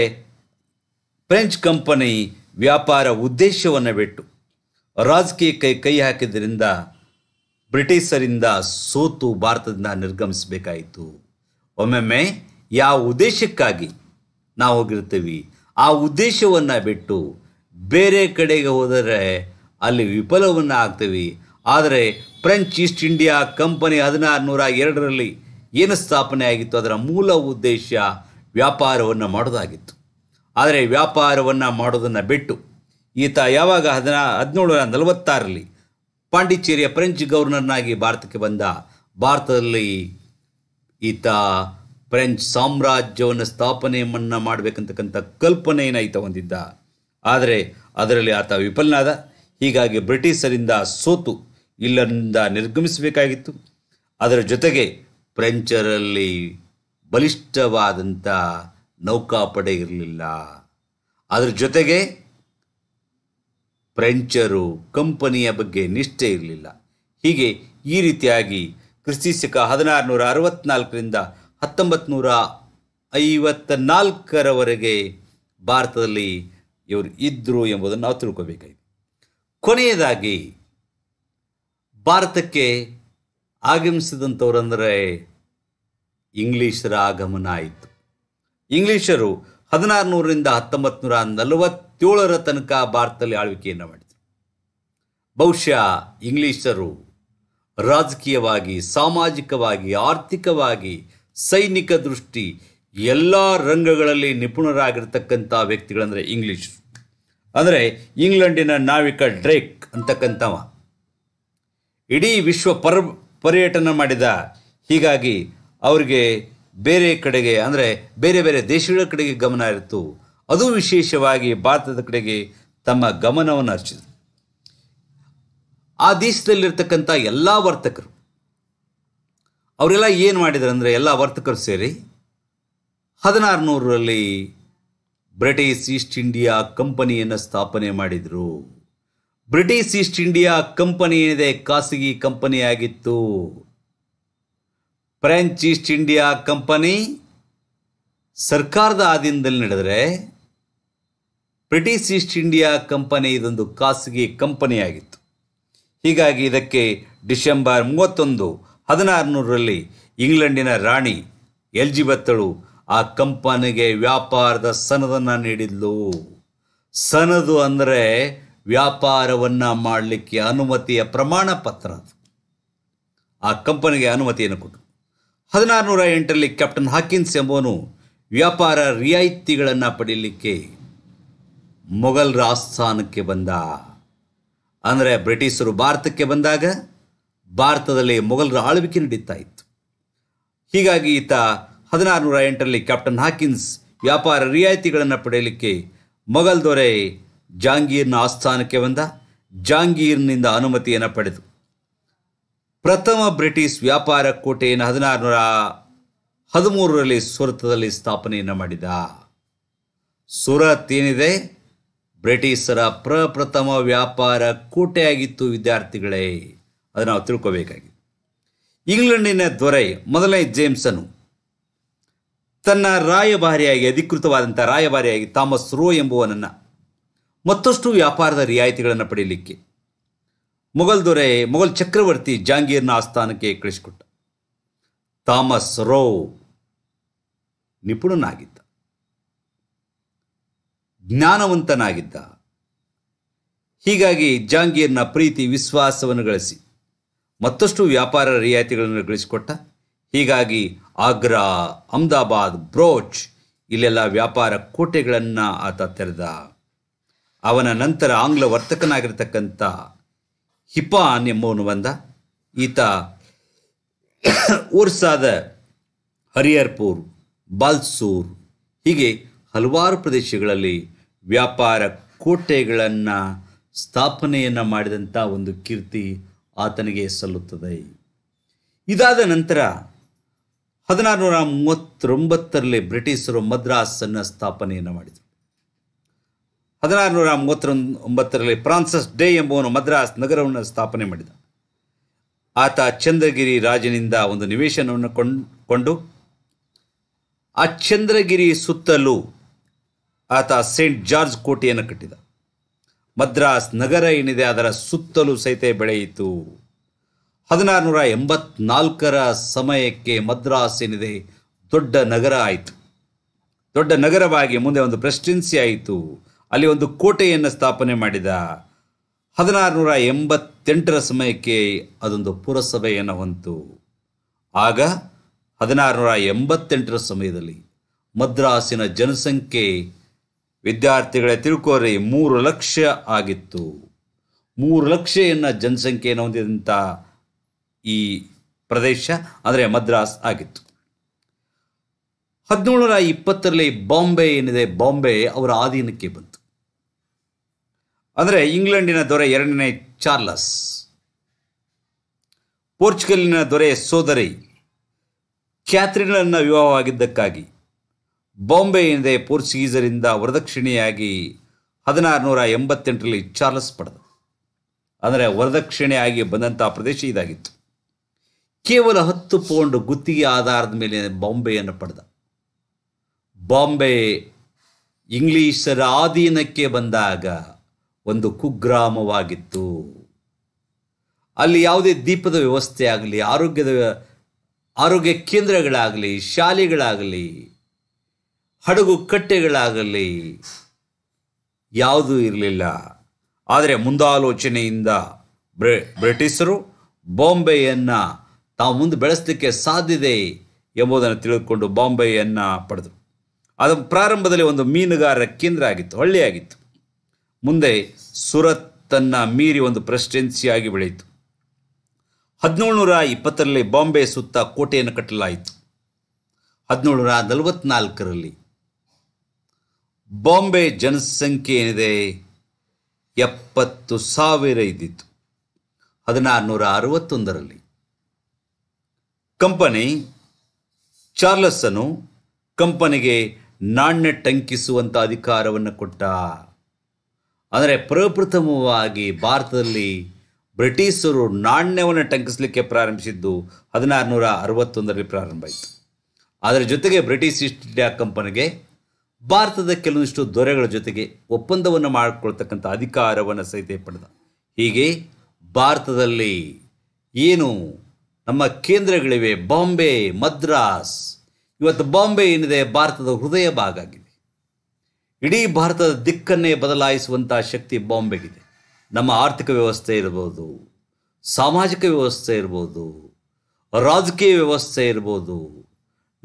ಫ್ರೆಂಚ್ ಕಂಪನಿ ವ್ಯಾಪಾರ ಉದ್ದೇಶವನ್ನು ಬಿಟ್ಟು ರಾಜಕೀಯಕ್ಕೆ ಕೈ ಹಾಕಿದ್ದರಿಂದ ಬ್ರಿಟಿಷರಿಂದ ಸೋತು ಭಾರತದಿಂದ ನಿರ್ಗಮಿಸಬೇಕಾಯಿತು ಒಮ್ಮೊಮ್ಮೆ ಯಾವ ಉದ್ದೇಶಕ್ಕಾಗಿ ನಾವು ಹೋಗಿರ್ತೀವಿ ಆ ಉದ್ದೇಶವನ್ನು ಬಿಟ್ಟು ಬೇರೆ ಕಡೆಗೆ ಹೋದರೆ ಅಲ್ಲಿ ವಿಫಲವನ್ನು ಆಗ್ತೀವಿ ಆದರೆ ಫ್ರೆಂಚ್ ಈಸ್ಟ್ ಇಂಡಿಯಾ ಕಂಪನಿ ಹದಿನಾರು ನೂರ ಎರಡರಲ್ಲಿ ಏನು ಸ್ಥಾಪನೆ ಆಗಿತ್ತು ಅದರ ಮೂಲ ಉದ್ದೇಶ ವ್ಯಾಪಾರವನ್ನು ಮಾಡೋದಾಗಿತ್ತು ಆದರೆ ವ್ಯಾಪಾರವನ್ನು ಮಾಡೋದನ್ನು ಬಿಟ್ಟು ಈತ ಯಾವಾಗ ಹದಿನಾ ಹದಿನೇಳು ನಲವತ್ತಾರರಲ್ಲಿ ಪಾಂಡಿಚೇರಿಯ ಫ್ರೆಂಚ್ ಗವರ್ನರ್ನಾಗಿ ಭಾರತಕ್ಕೆ ಬಂದ ಭಾರತದಲ್ಲಿ ಈತ ಫ್ರೆಂಚ್ ಸಾಮ್ರಾಜ್ಯವನ್ನು ಸ್ಥಾಪನೆಯನ್ನು ಮಾಡಬೇಕಂತಕ್ಕಂಥ ಕಲ್ಪನೆಯನ್ನು ಈತ ಹೊಂದಿದ್ದ ಆದರೆ ಅದರಲ್ಲಿ ಆತ ವಿಫಲನಾದ ಹೀಗಾಗಿ ಬ್ರಿಟಿಷರಿಂದ ಸೋತು ಇಲ್ಲಿಂದ ನಿರ್ಗಮಿಸಬೇಕಾಗಿತ್ತು ಅದರ ಜೊತೆಗೆ ಫ್ರೆಂಚರಲ್ಲಿ ಬಲಿಷ್ಠವಾದಂಥ ನೌಕಾಪಡೆ ಇರಲಿಲ್ಲ ಅದರ ಜೊತೆಗೆ ಫ್ರೆಂಚರು ಕಂಪನಿಯ ಬಗ್ಗೆ ನಿಷ್ಠೆ ಇರಲಿಲ್ಲ ಹೀಗೆ ಈ ರೀತಿಯಾಗಿ ಕ್ರಿಸ್ತಿಶಕ ಹದಿನಾರು ನೂರ ಅರವತ್ತ್ನಾಲ್ಕರಿಂದ ಹತ್ತೊಂಬತ್ತು ನೂರ ಐವತ್ತ ನಾಲ್ಕರವರೆಗೆ ಭಾರತದಲ್ಲಿ ಇವರು ಇದ್ದರು ಎಂಬುದನ್ನು ನಾವು ತಿಳ್ಕೋಬೇಕಾಗಿದೆ ಕೊನೆಯದಾಗಿ ಭಾರತಕ್ಕೆ ಆಗಮಿಸಿದಂಥವ್ರಂದರೆ ಇಂಗ್ಲೀಷರ ಆಗಮನ ಆಯಿತು ಇಂಗ್ಲೀಷರು ಹದಿನಾರು ನೂರರಿಂದ ಹತ್ತೊಂಬತ್ತು ನೂರ ನಲವತ್ತೇಳರ ತನಕ ಭಾರತದಲ್ಲಿ ಆಳ್ವಿಕೆಯನ್ನು ಮಾಡಿದರು ಬಹುಶಃ ಇಂಗ್ಲೀಷರು ರಾಜಕೀಯವಾಗಿ ಸಾಮಾಜಿಕವಾಗಿ ಆರ್ಥಿಕವಾಗಿ ಸೈನಿಕ ದೃಷ್ಟಿ ಎಲ್ಲ ರಂಗಗಳಲ್ಲಿ ನಿಪುಣರಾಗಿರ್ತಕ್ಕಂಥ ವ್ಯಕ್ತಿಗಳಂದರೆ ಇಂಗ್ಲೀಷ್ ಅಂದರೆ ಇಂಗ್ಲೆಂಡಿನ ನಾವಿಕ ಡ್ರೇಕ್ ಅಂತಕ್ಕಂಥವ ಇಡೀ ವಿಶ್ವ ಪರ್ ಪರ್ಯಟನ ಮಾಡಿದ ಹೀಗಾಗಿ ಅವರಿಗೆ ಬೇರೆ ಕಡೆಗೆ ಅಂದರೆ ಬೇರೆ ಬೇರೆ ದೇಶಗಳ ಕಡೆಗೆ ಗಮನ ಇತ್ತು ಅದು ವಿಶೇಷವಾಗಿ ಭಾರತದ ಕಡೆಗೆ ತಮ್ಮ ಗಮನವನ್ನು ಹರಿಸಿದರು ಆ ದೇಶದಲ್ಲಿರ್ತಕ್ಕಂಥ ಎಲ್ಲ ವರ್ತಕರು ಅವರೆಲ್ಲ ಏನು ಮಾಡಿದ್ರು ಅಂದರೆ ಎಲ್ಲ ವರ್ತಕರು ಸೇರಿ ಹದಿನಾರು ನೂರರಲ್ಲಿ ಬ್ರಿಟಿಷ್ ಈಸ್ಟ್ ಇಂಡಿಯಾ ಕಂಪನಿಯನ್ನು ಸ್ಥಾಪನೆ ಮಾಡಿದರು ಬ್ರಿಟಿಷ್ ಈಸ್ಟ್ ಇಂಡಿಯಾ ಕಂಪನಿ ಏನಿದೆ ಖಾಸಗಿ ಕಂಪನಿಯಾಗಿತ್ತು ಫ್ರೆಂಚ್ ಈಸ್ಟ್ ಇಂಡಿಯಾ ಕಂಪನಿ ಸರ್ಕಾರದ ಆಧೀನದಲ್ಲಿ ನಡೆದರೆ ಬ್ರಿಟಿಷ್ ಈಸ್ಟ್ ಇಂಡಿಯಾ ಕಂಪನಿ ಇದೊಂದು ಖಾಸಗಿ ಕಂಪನಿಯಾಗಿತ್ತು ಹೀಗಾಗಿ ಇದಕ್ಕೆ ಡಿಸೆಂಬರ್ ಮೂವತ್ತೊಂದು ಹದಿನಾರುನೂರರಲ್ಲಿ ಇಂಗ್ಲೆಂಡಿನ ರಾಣಿ ಬತ್ತಳು ಆ ಕಂಪನಿಗೆ ವ್ಯಾಪಾರದ ಸನದನ್ನು ನೀಡಿದ್ಲು ಸನದು ಅಂದರೆ ವ್ಯಾಪಾರವನ್ನು ಮಾಡಲಿಕ್ಕೆ ಅನುಮತಿಯ ಪ್ರಮಾಣ ಪತ್ರ ಅದು ಆ ಕಂಪನಿಗೆ ಅನುಮತಿಯನ್ನು ಕೊಟ್ಟು ಹದಿನಾರು ನೂರ ಎಂಟರಲ್ಲಿ ಕ್ಯಾಪ್ಟನ್ ಹಾಕಿನ್ಸ್ ಎಂಬುವನು ವ್ಯಾಪಾರ ರಿಯಾಯಿತಿಗಳನ್ನು ಪಡೆಯಲಿಕ್ಕೆ ಮೊಘಲ್ರ ಆಸ್ಥಾನಕ್ಕೆ ಬಂದ ಅಂದರೆ ಬ್ರಿಟಿಷರು ಭಾರತಕ್ಕೆ ಬಂದಾಗ ಭಾರತದಲ್ಲಿ ಮೊಘಲರ ಆಳ್ವಿಕೆ ನಡೀತಾ ಇತ್ತು ಹೀಗಾಗಿ ಈತ ಹದಿನಾರು ನೂರ ಎಂಟರಲ್ಲಿ ಕ್ಯಾಪ್ಟನ್ ಹಾಕಿನ್ಸ್ ವ್ಯಾಪಾರ ರಿಯಾಯಿತಿಗಳನ್ನು ಪಡೆಯಲಿಕ್ಕೆ ಮೊಘಲ್ ದೊರೆ ಜಹಾಂಗೀರ್ನ ಆಸ್ಥಾನಕ್ಕೆ ಬಂದ ಜಹಾಂಗೀರ್ನಿಂದ ಅನುಮತಿಯನ್ನು ಪಡೆದು ಪ್ರಥಮ ಬ್ರಿಟಿಷ್ ವ್ಯಾಪಾರ ಕೋಟೆಯನ್ನು ನೂರ ಹದಿಮೂರರಲ್ಲಿ ಸುರತದಲ್ಲಿ ಸ್ಥಾಪನೆಯನ್ನು ಮಾಡಿದ ಸುರತ್ ಏನಿದೆ ಬ್ರಿಟಿಷರ ಪ್ರಪ್ರಥಮ ವ್ಯಾಪಾರ ಕೋಟೆಯಾಗಿತ್ತು ವಿದ್ಯಾರ್ಥಿಗಳೇ ಅದು ನಾವು ತಿಳ್ಕೋಬೇಕಾಗಿದೆ ಇಂಗ್ಲೆಂಡಿನ ದೊರೆ ಮೊದಲನೇ ಜೇಮ್ಸನು ತನ್ನ ರಾಯಭಾರಿಯಾಗಿ ಅಧಿಕೃತವಾದಂಥ ರಾಯಭಾರಿಯಾಗಿ ಥಾಮಸ್ ರೋ ಎಂಬುವನನ್ನು ಮತ್ತಷ್ಟು ವ್ಯಾಪಾರದ ರಿಯಾಯಿತಿಗಳನ್ನು ಪಡೆಯಲಿಕ್ಕೆ ಮೊಘಲ್ ದೊರೆ ಮೊಘಲ್ ಚಕ್ರವರ್ತಿ ಜಹಾಂಗೀರ್ನ ಆಸ್ಥಾನಕ್ಕೆ ಕಳಿಸಿಕೊಟ್ಟ ಥಾಮಸ್ ರೋ ನಿಪುಣನಾಗಿದ್ದ ಜ್ಞಾನವಂತನಾಗಿದ್ದ ಹೀಗಾಗಿ ಜಹಾಂಗೀರ್ನ ಪ್ರೀತಿ ವಿಶ್ವಾಸವನ್ನು ಗಳಿಸಿ ಮತ್ತಷ್ಟು ವ್ಯಾಪಾರ ರಿಯಾಯಿತಿಗಳನ್ನು ಗಳಿಸಿಕೊಟ್ಟ ಹೀಗಾಗಿ ಆಗ್ರಾ ಅಹಮದಾಬಾದ್ ಬ್ರೋಚ್ ಇಲ್ಲೆಲ್ಲ ವ್ಯಾಪಾರ ಕೋಟೆಗಳನ್ನು ಆತ ತೆರೆದ ಅವನ ನಂತರ ಆಂಗ್ಲ ವರ್ತಕನಾಗಿರ್ತಕ್ಕಂಥ ಹಿಪಾನ್ ಎಂಬವನು ಬಂದ ಈತ ಓರ್ಸಾದ ಹರಿಯರ್ಪುರ್ ಬಾಲ್ಸೂರ್ ಹೀಗೆ ಹಲವಾರು ಪ್ರದೇಶಗಳಲ್ಲಿ ವ್ಯಾಪಾರ ಕೋಟೆಗಳನ್ನು ಸ್ಥಾಪನೆಯನ್ನು ಮಾಡಿದಂಥ ಒಂದು ಕೀರ್ತಿ ಆತನಿಗೆ ಸಲ್ಲುತ್ತದೆ ಇದಾದ ನಂತರ ಹದಿನಾರು ನೂರ ಮೂವತ್ತೊಂಬತ್ತರಲ್ಲಿ ಬ್ರಿಟಿಷರು ಮದ್ರಾಸನ್ನು ಸ್ಥಾಪನೆಯನ್ನು ಮಾಡಿದರು ಹದಿನಾರು ನೂರ ಒಂಬತ್ತರಲ್ಲಿ ಫ್ರಾನ್ಸಸ್ ಡೇ ಎಂಬುವನು ಮದ್ರಾಸ್ ನಗರವನ್ನು ಸ್ಥಾಪನೆ ಮಾಡಿದ ಆತ ಚಂದ್ರಗಿರಿ ರಾಜನಿಂದ ಒಂದು ನಿವೇಶನವನ್ನು ಕೊಂಡು ಆ ಚಂದ್ರಗಿರಿ ಸುತ್ತಲೂ ಆತ ಸೇಂಟ್ ಜಾರ್ಜ್ ಕೋಟೆಯನ್ನು ಕಟ್ಟಿದ ಮದ್ರಾಸ್ ನಗರ ಏನಿದೆ ಅದರ ಸುತ್ತಲೂ ಸಹಿತ ಬೆಳೆಯಿತು ಹದಿನಾರು ನೂರ ಎಂಬತ್ನಾಲ್ಕರ ಸಮಯಕ್ಕೆ ಮದ್ರಾಸ್ ಏನಿದೆ ದೊಡ್ಡ ನಗರ ಆಯಿತು ದೊಡ್ಡ ನಗರವಾಗಿ ಮುಂದೆ ಒಂದು ಪ್ರೆಸಿಡೆನ್ಸಿ ಆಯಿತು ಅಲ್ಲಿ ಒಂದು ಕೋಟೆಯನ್ನು ಸ್ಥಾಪನೆ ಮಾಡಿದ ಹದಿನಾರುನೂರ ಎಂಬತ್ತೆಂಟರ ಸಮಯಕ್ಕೆ ಅದೊಂದು ಪುರಸಭೆಯನ್ನು ಹೊಂತು ಆಗ ಹದಿನಾರುನೂರ ಎಂಬತ್ತೆಂಟರ ಸಮಯದಲ್ಲಿ ಮದ್ರಾಸಿನ ಜನಸಂಖ್ಯೆ ವಿದ್ಯಾರ್ಥಿಗಳ ತಿಳ್ಕೋರಿ ಮೂರು ಲಕ್ಷ ಆಗಿತ್ತು ಮೂರು ಲಕ್ಷೆಯನ್ನು ಜನಸಂಖ್ಯೆಯನ್ನು ಹೊಂದಿದಂಥ ಈ ಪ್ರದೇಶ ಅಂದರೆ ಮದ್ರಾಸ್ ಆಗಿತ್ತು ನೂರ ಇಪ್ಪತ್ತರಲ್ಲಿ ಬಾಂಬೆ ಏನಿದೆ ಬಾಂಬೆ ಅವರ ಆಧೀನಕ್ಕೆ ಬಂತು ಅಂದರೆ ಇಂಗ್ಲೆಂಡಿನ ದೊರೆ ಎರಡನೇ ಚಾರ್ಲಸ್ ಪೋರ್ಚುಗಲಿನ ದೊರೆ ಸೋದರಿ ಕ್ಯಾಥ್ರಿನ್ಳನ್ನು ವಿವಾಹವಾಗಿದ್ದಕ್ಕಾಗಿ ಬಾಂಬೆಯಿಂದ ಪೋರ್ಚುಗೀಸರಿಂದ ವರದಕ್ಷಿಣೆಯಾಗಿ ಹದಿನಾರು ನೂರ ಎಂಬತ್ತೆಂಟರಲ್ಲಿ ಚಾರ್ಲಸ್ ಪಡೆದ ಅಂದರೆ ವರದಕ್ಷಿಣೆಯಾಗಿ ಬಂದಂಥ ಪ್ರದೇಶ ಇದಾಗಿತ್ತು ಕೇವಲ ಹತ್ತು ಪೌಂಡ್ ಗುತ್ತಿಗೆ ಆಧಾರದ ಮೇಲೆ ಬಾಂಬೆಯನ್ನು ಪಡೆದ ಬಾಂಬೆ ಇಂಗ್ಲೀಷರ ಆಧೀನಕ್ಕೆ ಬಂದಾಗ ಒಂದು ಕುಗ್ರಾಮವಾಗಿತ್ತು ಅಲ್ಲಿ ಯಾವುದೇ ದೀಪದ ವ್ಯವಸ್ಥೆ ಆಗಲಿ ಆರೋಗ್ಯದ ಆರೋಗ್ಯ ಕೇಂದ್ರಗಳಾಗಲಿ ಶಾಲೆಗಳಾಗಲಿ ಹಡಗು ಕಟ್ಟೆಗಳಾಗಲಿ ಯಾವುದೂ ಇರಲಿಲ್ಲ ಆದರೆ ಮುಂದಾಲೋಚನೆಯಿಂದ ಬ್ರ ಬ್ರಿಟಿಷರು ಬಾಂಬೆಯನ್ನು ತಾವು ಮುಂದೆ ಬೆಳೆಸಲಿಕ್ಕೆ ಸಾಧ್ಯತೆ ಎಂಬುದನ್ನು ತಿಳಿದುಕೊಂಡು ಬಾಂಬೆಯನ್ನು ಪಡೆದರು ಅದು ಪ್ರಾರಂಭದಲ್ಲಿ ಒಂದು ಮೀನುಗಾರರ ಕೇಂದ್ರ ಆಗಿತ್ತು ಹಳ್ಳಿಯಾಗಿತ್ತು ಮುಂದೆ ಸುರತ್ ತನ್ನ ಮೀರಿ ಒಂದು ಪ್ರೆಸಿಡೆನ್ಸಿಯಾಗಿ ಬೆಳೆಯಿತು ನೂರ ಇಪ್ಪತ್ತರಲ್ಲಿ ಬಾಂಬೆ ಸುತ್ತ ಕೋಟೆಯನ್ನು ಕಟ್ಟಲಾಯಿತು ನೂರ ನಲವತ್ನಾಲ್ಕರಲ್ಲಿ ಬಾಂಬೆ ಜನಸಂಖ್ಯೆ ಏನಿದೆ ಎಪ್ಪತ್ತು ಸಾವಿರ ಇದ್ದಿತ್ತು ಹದಿನಾರುನೂರ ಅರವತ್ತೊಂದರಲ್ಲಿ ಕಂಪನಿ ಚಾರ್ಲಸನು ಕಂಪನಿಗೆ ನಾಣ್ಯ ಟಂಕಿಸುವಂಥ ಅಧಿಕಾರವನ್ನು ಕೊಟ್ಟ ಅಂದರೆ ಪ್ರಪ್ರಥಮವಾಗಿ ಭಾರತದಲ್ಲಿ ಬ್ರಿಟಿಷರು ನಾಣ್ಯವನ್ನು ಟಂಕಿಸಲಿಕ್ಕೆ ಪ್ರಾರಂಭಿಸಿದ್ದು ನೂರ ಅರವತ್ತೊಂದರಲ್ಲಿ ಪ್ರಾರಂಭ ಆಯಿತು ಅದರ ಜೊತೆಗೆ ಬ್ರಿಟಿಷ್ ಈಸ್ಟ್ ಇಂಡಿಯಾ ಕಂಪನಿಗೆ ಭಾರತದ ಕೆಲವೊಂದಿಷ್ಟು ದೊರೆಗಳ ಜೊತೆಗೆ ಒಪ್ಪಂದವನ್ನು ಮಾಡಿಕೊಳ್ತಕ್ಕಂಥ ಅಧಿಕಾರವನ್ನು ಸಹಿತ ಪಡೆದ ಹೀಗೆ ಭಾರತದಲ್ಲಿ ಏನು ನಮ್ಮ ಕೇಂದ್ರಗಳಿವೆ ಬಾಂಬೆ ಮದ್ರಾಸ್ ಇವತ್ತು ಬಾಂಬೆ ಏನಿದೆ ಭಾರತದ ಹೃದಯ ಭಾಗ ಆಗಿದೆ ಇಡೀ ಭಾರತದ ದಿಕ್ಕನ್ನೇ ಬದಲಾಯಿಸುವಂಥ ಶಕ್ತಿ ಬಾಂಬೆಗಿದೆ ನಮ್ಮ ಆರ್ಥಿಕ ವ್ಯವಸ್ಥೆ ಇರ್ಬೋದು ಸಾಮಾಜಿಕ ವ್ಯವಸ್ಥೆ ಇರ್ಬೋದು ರಾಜಕೀಯ ವ್ಯವಸ್ಥೆ ಇರ್ಬೋದು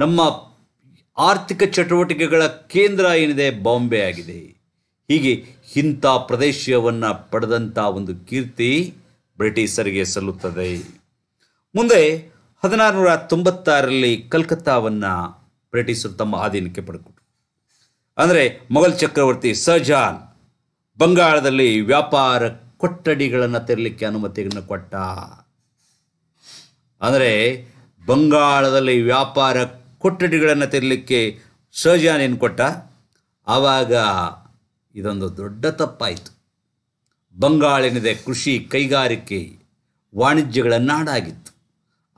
ನಮ್ಮ ಆರ್ಥಿಕ ಚಟುವಟಿಕೆಗಳ ಕೇಂದ್ರ ಏನಿದೆ ಬಾಂಬೆ ಆಗಿದೆ ಹೀಗೆ ಇಂಥ ಪ್ರದೇಶವನ್ನು ಪಡೆದಂಥ ಒಂದು ಕೀರ್ತಿ ಬ್ರಿಟಿಷರಿಗೆ ಸಲ್ಲುತ್ತದೆ ಮುಂದೆ ನೂರ ತೊಂಬತ್ತಾರರಲ್ಲಿ ಕಲ್ಕತ್ತಾವನ್ನು ಬ್ರಿಟಿಷರು ತಮ್ಮ ಆಧೀನಕ್ಕೆ ಪಡ್ಕೊಂಡು ಅಂದರೆ ಮೊಘಲ್ ಚಕ್ರವರ್ತಿ ಸಜಾನ್ ಬಂಗಾಳದಲ್ಲಿ ವ್ಯಾಪಾರ ಕೊಠಡಿಗಳನ್ನು ತೆರಲಿಕ್ಕೆ ಅನುಮತಿಯನ್ನು ಕೊಟ್ಟ ಅಂದರೆ ಬಂಗಾಳದಲ್ಲಿ ವ್ಯಾಪಾರ ಕೊಠಡಿಗಳನ್ನು ತೆರಲಿಕ್ಕೆ ಸಹಜಾನ್ ಏನು ಕೊಟ್ಟ ಆವಾಗ ಇದೊಂದು ದೊಡ್ಡ ತಪ್ಪಾಯಿತು ಬಂಗಾಳಿನದೇ ಕೃಷಿ ಕೈಗಾರಿಕೆ ವಾಣಿಜ್ಯಗಳ ನಾಡಾಗಿತ್ತು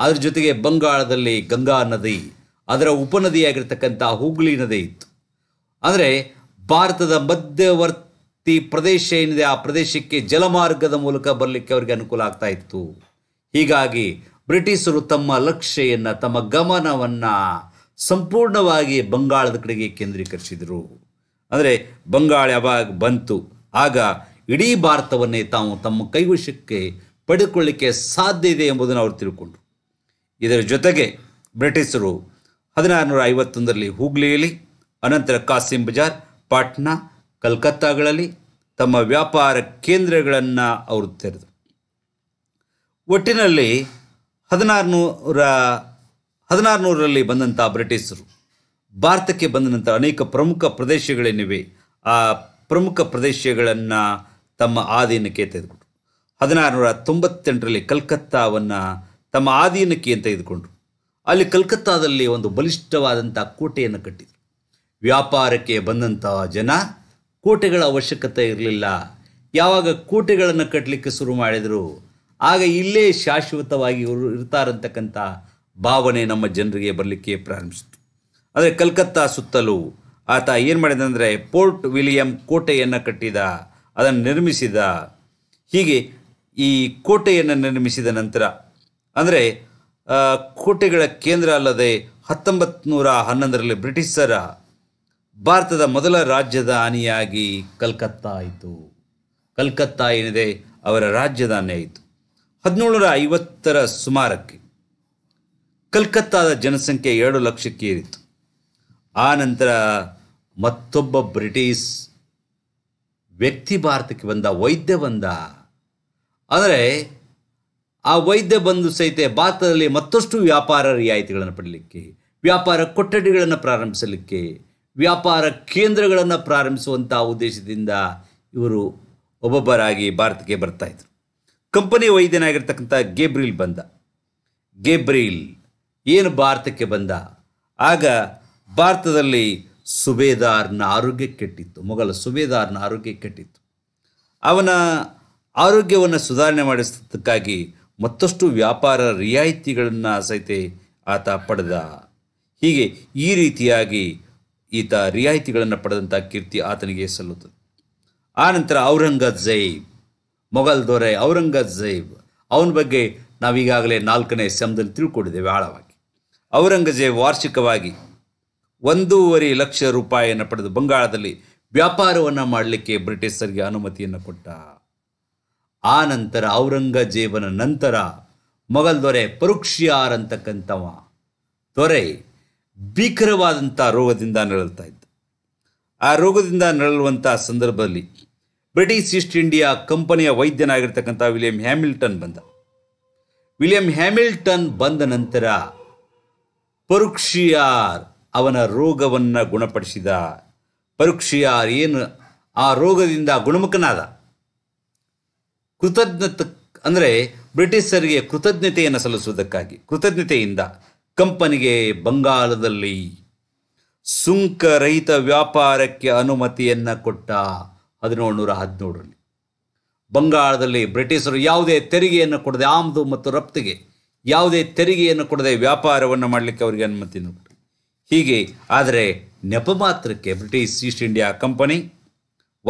ಅದರ ಜೊತೆಗೆ ಬಂಗಾಳದಲ್ಲಿ ಗಂಗಾ ನದಿ ಅದರ ಉಪನದಿಯಾಗಿರ್ತಕ್ಕಂಥ ಹುಗ್ಲಿ ನದಿ ಇತ್ತು ಅಂದರೆ ಭಾರತದ ಮಧ್ಯವರ್ತಿ ಪ್ರದೇಶ ಏನಿದೆ ಆ ಪ್ರದೇಶಕ್ಕೆ ಜಲಮಾರ್ಗದ ಮೂಲಕ ಬರಲಿಕ್ಕೆ ಅವರಿಗೆ ಅನುಕೂಲ ಆಗ್ತಾ ಇತ್ತು ಹೀಗಾಗಿ ಬ್ರಿಟಿಷರು ತಮ್ಮ ಲಕ್ಷ್ಯವನ್ನು ತಮ್ಮ ಗಮನವನ್ನು ಸಂಪೂರ್ಣವಾಗಿ ಬಂಗಾಳದ ಕಡೆಗೆ ಕೇಂದ್ರೀಕರಿಸಿದರು ಅಂದರೆ ಬಂಗಾಳ ಯಾವಾಗ ಬಂತು ಆಗ ಇಡೀ ಭಾರತವನ್ನೇ ತಾವು ತಮ್ಮ ಕೈವಶಕ್ಕೆ ಪಡೆದುಕೊಳ್ಳಿಕ್ಕೆ ಸಾಧ್ಯ ಇದೆ ಎಂಬುದನ್ನು ಅವರು ತಿಳ್ಕೊಂಡರು ಇದರ ಜೊತೆಗೆ ಬ್ರಿಟಿಷರು ಹದಿನಾರು ನೂರ ಐವತ್ತೊಂದರಲ್ಲಿ ಹೂಗ್ಲಿಯಲ್ಲಿ ಅನಂತರ ಕಾಸಿಂ ಬಜಾರ್ ಪಾಟ್ನಾ ಕಲ್ಕತ್ತಾಗಳಲ್ಲಿ ತಮ್ಮ ವ್ಯಾಪಾರ ಕೇಂದ್ರಗಳನ್ನು ಅವರು ತೆರೆದರು ಒಟ್ಟಿನಲ್ಲಿ ಹದಿನಾರುನೂರ ಹದಿನಾರುನೂರರಲ್ಲಿ ಬಂದಂಥ ಬ್ರಿಟಿಷರು ಭಾರತಕ್ಕೆ ಬಂದಂಥ ಅನೇಕ ಪ್ರಮುಖ ಪ್ರದೇಶಗಳೇನಿವೆ ಆ ಪ್ರಮುಖ ಪ್ರದೇಶಗಳನ್ನು ತಮ್ಮ ಆಧೀನಕ್ಕೆ ತೆಗೆದುಕೊಂಡರು ನೂರ ತೊಂಬತ್ತೆಂಟರಲ್ಲಿ ಕಲ್ಕತ್ತಾವನ್ನು ತಮ್ಮ ಆಧೀನಕ್ಕೆ ತೆಗೆದುಕೊಂಡರು ಅಲ್ಲಿ ಕಲ್ಕತ್ತಾದಲ್ಲಿ ಒಂದು ಬಲಿಷ್ಠವಾದಂಥ ಕೋಟೆಯನ್ನು ಕಟ್ಟಿದರು ವ್ಯಾಪಾರಕ್ಕೆ ಬಂದಂತಹ ಜನ ಕೋಟೆಗಳ ಅವಶ್ಯಕತೆ ಇರಲಿಲ್ಲ ಯಾವಾಗ ಕೋಟೆಗಳನ್ನು ಕಟ್ಟಲಿಕ್ಕೆ ಶುರು ಮಾಡಿದರು ಆಗ ಇಲ್ಲೇ ಶಾಶ್ವತವಾಗಿ ಇವರು ಇರ್ತಾರಂತಕ್ಕಂಥ ಭಾವನೆ ನಮ್ಮ ಜನರಿಗೆ ಬರಲಿಕ್ಕೆ ಪ್ರಾರಂಭಿಸಿತು ಆದರೆ ಕಲ್ಕತ್ತಾ ಸುತ್ತಲೂ ಆತ ಏನು ಮಾಡಿದಂದರೆ ಪೋರ್ಟ್ ವಿಲಿಯಂ ಕೋಟೆಯನ್ನು ಕಟ್ಟಿದ ಅದನ್ನು ನಿರ್ಮಿಸಿದ ಹೀಗೆ ಈ ಕೋಟೆಯನ್ನು ನಿರ್ಮಿಸಿದ ನಂತರ ಅಂದರೆ ಕೋಟೆಗಳ ಕೇಂದ್ರ ಅಲ್ಲದೆ ಹತ್ತೊಂಬತ್ತು ನೂರ ಹನ್ನೊಂದರಲ್ಲಿ ಬ್ರಿಟಿಷರ ಭಾರತದ ಮೊದಲ ರಾಜಧಾನಿಯಾಗಿ ಕಲ್ಕತ್ತಾ ಆಯಿತು ಕಲ್ಕತ್ತಾ ಏನಿದೆ ಅವರ ರಾಜಧಾನಿ ಆಯಿತು ಹದಿನೇಳುನೂರ ಐವತ್ತರ ಸುಮಾರಕ್ಕೆ ಕಲ್ಕತ್ತಾದ ಜನಸಂಖ್ಯೆ ಎರಡು ಲಕ್ಷಕ್ಕೆ ಏರಿತು ಆ ನಂತರ ಮತ್ತೊಬ್ಬ ಬ್ರಿಟಿಷ್ ವ್ಯಕ್ತಿ ಭಾರತಕ್ಕೆ ಬಂದ ವೈದ್ಯ ಬಂದ ಆದರೆ ಆ ವೈದ್ಯ ಬಂದು ಸಹಿತ ಭಾರತದಲ್ಲಿ ಮತ್ತಷ್ಟು ವ್ಯಾಪಾರ ರಿಯಾಯಿತಿಗಳನ್ನು ಪಡಲಿಕ್ಕೆ ವ್ಯಾಪಾರ ಕೊಠಡಿಗಳನ್ನು ಪ್ರಾರಂಭಿಸಲಿಕ್ಕೆ ವ್ಯಾಪಾರ ಕೇಂದ್ರಗಳನ್ನು ಪ್ರಾರಂಭಿಸುವಂಥ ಉದ್ದೇಶದಿಂದ ಇವರು ಒಬ್ಬೊಬ್ಬರಾಗಿ ಭಾರತಕ್ಕೆ ಬರ್ತಾಯಿದ್ರು ಕಂಪನಿ ವೈದ್ಯನಾಗಿರ್ತಕ್ಕಂಥ ಗೇಬ್ರಿಲ್ ಬಂದ ಗೇಬ್ರಿಲ್ ಏನು ಭಾರತಕ್ಕೆ ಬಂದ ಆಗ ಭಾರತದಲ್ಲಿ ಸುಬೇದಾರ್ನ ಆರೋಗ್ಯ ಕೆಟ್ಟಿತ್ತು ಮೊಘಲ ಸುಬೇದಾರ್ನ ಆರೋಗ್ಯ ಕೆಟ್ಟಿತ್ತು ಅವನ ಆರೋಗ್ಯವನ್ನು ಸುಧಾರಣೆ ಮಾಡಿಸೋದಕ್ಕಾಗಿ ಮತ್ತಷ್ಟು ವ್ಯಾಪಾರ ರಿಯಾಯಿತಿಗಳನ್ನು ಸಹಿತ ಆತ ಪಡೆದ ಹೀಗೆ ಈ ರೀತಿಯಾಗಿ ಈತ ರಿಯಾಯಿತಿಗಳನ್ನು ಪಡೆದಂಥ ಕೀರ್ತಿ ಆತನಿಗೆ ಸಲ್ಲುತ್ತದೆ ಆನಂತರ ಔರಂಗಜೇಬ್ ಮೊಘಲ್ ದೊರೆ ಔರಂಗಜೇಬ್ ಅವನ ಬಗ್ಗೆ ನಾವೀಗಾಗಲೇ ನಾಲ್ಕನೇ ಸೆಮ್ದಲ್ಲಿ ತಿಳ್ಕೊಂಡಿದ್ದೇವೆ ಆಳವಾಗಿ ಔರಂಗಜೇಬ್ ವಾರ್ಷಿಕವಾಗಿ ಒಂದೂವರೆ ಲಕ್ಷ ರೂಪಾಯಿಯನ್ನು ಪಡೆದು ಬಂಗಾಳದಲ್ಲಿ ವ್ಯಾಪಾರವನ್ನು ಮಾಡಲಿಕ್ಕೆ ಬ್ರಿಟಿಷರಿಗೆ ಅನುಮತಿಯನ್ನು ಕೊಟ್ಟ ಆನಂತರ ಔರಂಗಜೇಬನ ನಂತರ ಮೊಘಲ್ ದೊರೆ ಪರುಕ್ಷಿಯಾರ್ ಅಂತಕ್ಕಂಥವ ದೊರೆ ಭೀಕರವಾದಂಥ ರೋಗದಿಂದ ನರಳುತ್ತಾ ಇದ್ದ ಆ ರೋಗದಿಂದ ನರಳುವಂಥ ಸಂದರ್ಭದಲ್ಲಿ ಬ್ರಿಟಿಷ್ ಈಸ್ಟ್ ಇಂಡಿಯಾ ಕಂಪನಿಯ ವೈದ್ಯನಾಗಿರ್ತಕ್ಕಂಥ ವಿಲಿಯಂ ಹ್ಯಾಮಿಲ್ಟನ್ ಬಂದ ವಿಲಿಯಂ ಹ್ಯಾಮಿಲ್ಟನ್ ಬಂದ ನಂತರ ಪರುಕ್ಷಿಯಾರ್ ಅವನ ರೋಗವನ್ನು ಗುಣಪಡಿಸಿದ ಪರುಕ್ಷಿಯಾರ್ ಏನು ಆ ರೋಗದಿಂದ ಗುಣಮುಖನಾದ ಕೃತಜ್ಞತೆ ಅಂದರೆ ಬ್ರಿಟಿಷರಿಗೆ ಕೃತಜ್ಞತೆಯನ್ನು ಸಲ್ಲಿಸುವುದಕ್ಕಾಗಿ ಕೃತಜ್ಞತೆಯಿಂದ ಕಂಪನಿಗೆ ಬಂಗಾಳದಲ್ಲಿ ರಹಿತ ವ್ಯಾಪಾರಕ್ಕೆ ಅನುಮತಿಯನ್ನು ಕೊಟ್ಟ ಹದಿನೇಳು ನೂರ ಹದಿನೇಳರಲ್ಲಿ ಬಂಗಾಳದಲ್ಲಿ ಬ್ರಿಟಿಷರು ಯಾವುದೇ ತೆರಿಗೆಯನ್ನು ಕೊಡದೆ ಆಮದು ಮತ್ತು ರಫ್ತಿಗೆ ಯಾವುದೇ ತೆರಿಗೆಯನ್ನು ಕೊಡದೆ ವ್ಯಾಪಾರವನ್ನು ಮಾಡಲಿಕ್ಕೆ ಅವರಿಗೆ ಅನುಮತಿಯನ್ನು ಕೊಟ್ಟರು ಹೀಗೆ ಆದರೆ ನೆಪ ಮಾತ್ರಕ್ಕೆ ಬ್ರಿಟಿಷ್ ಈಸ್ಟ್ ಇಂಡಿಯಾ ಕಂಪನಿ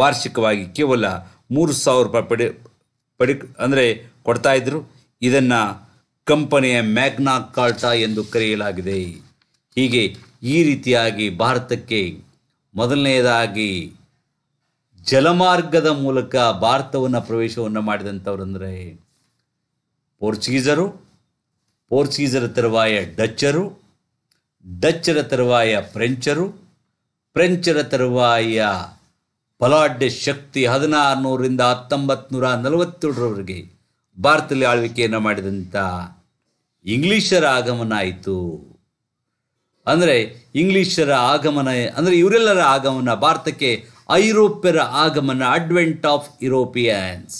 ವಾರ್ಷಿಕವಾಗಿ ಕೇವಲ ಮೂರು ಸಾವಿರ ರೂಪಾಯಿ ಪಡಿ ಪಡಿ ಅಂದರೆ ಕೊಡ್ತಾಯಿದ್ರು ಇದನ್ನು ಕಂಪನಿಯ ಮ್ಯಾಗ್ನಾ ಕಾಲ್ಟಾ ಎಂದು ಕರೆಯಲಾಗಿದೆ ಹೀಗೆ ಈ ರೀತಿಯಾಗಿ ಭಾರತಕ್ಕೆ ಮೊದಲನೆಯದಾಗಿ ಜಲಮಾರ್ಗದ ಮೂಲಕ ಭಾರತವನ್ನು ಪ್ರವೇಶವನ್ನು ಮಾಡಿದಂಥವ್ರು ಪೋರ್ಚುಗೀಸರು ಪೋರ್ಚುಗೀಸರ ತರುವಾಯ ಡಚ್ಚರು ಡಚ್ಚರ ತರುವಾಯ ಫ್ರೆಂಚರು ಫ್ರೆಂಚರ ತರುವಾಯ ಬಲಾಢ್ಯ ಶಕ್ತಿ ಹದಿನಾರು ನೂರಿಂದ ಹತ್ತೊಂಬತ್ತು ನೂರ ನಲವತ್ತೇಳರವರೆಗೆ ಭಾರತದಲ್ಲಿ ಆಳ್ವಿಕೆಯನ್ನು ಮಾಡಿದಂಥ ಇಂಗ್ಲೀಷರ ಆಗಮನ ಆಯಿತು ಅಂದರೆ ಇಂಗ್ಲೀಷರ ಆಗಮನ ಅಂದರೆ ಇವರೆಲ್ಲರ ಆಗಮನ ಭಾರತಕ್ಕೆ ಐರೋಪ್ಯರ ಆಗಮನ ಅಡ್ವೆಂಟ್ ಆಫ್ ಯುರೋಪಿಯನ್ಸ್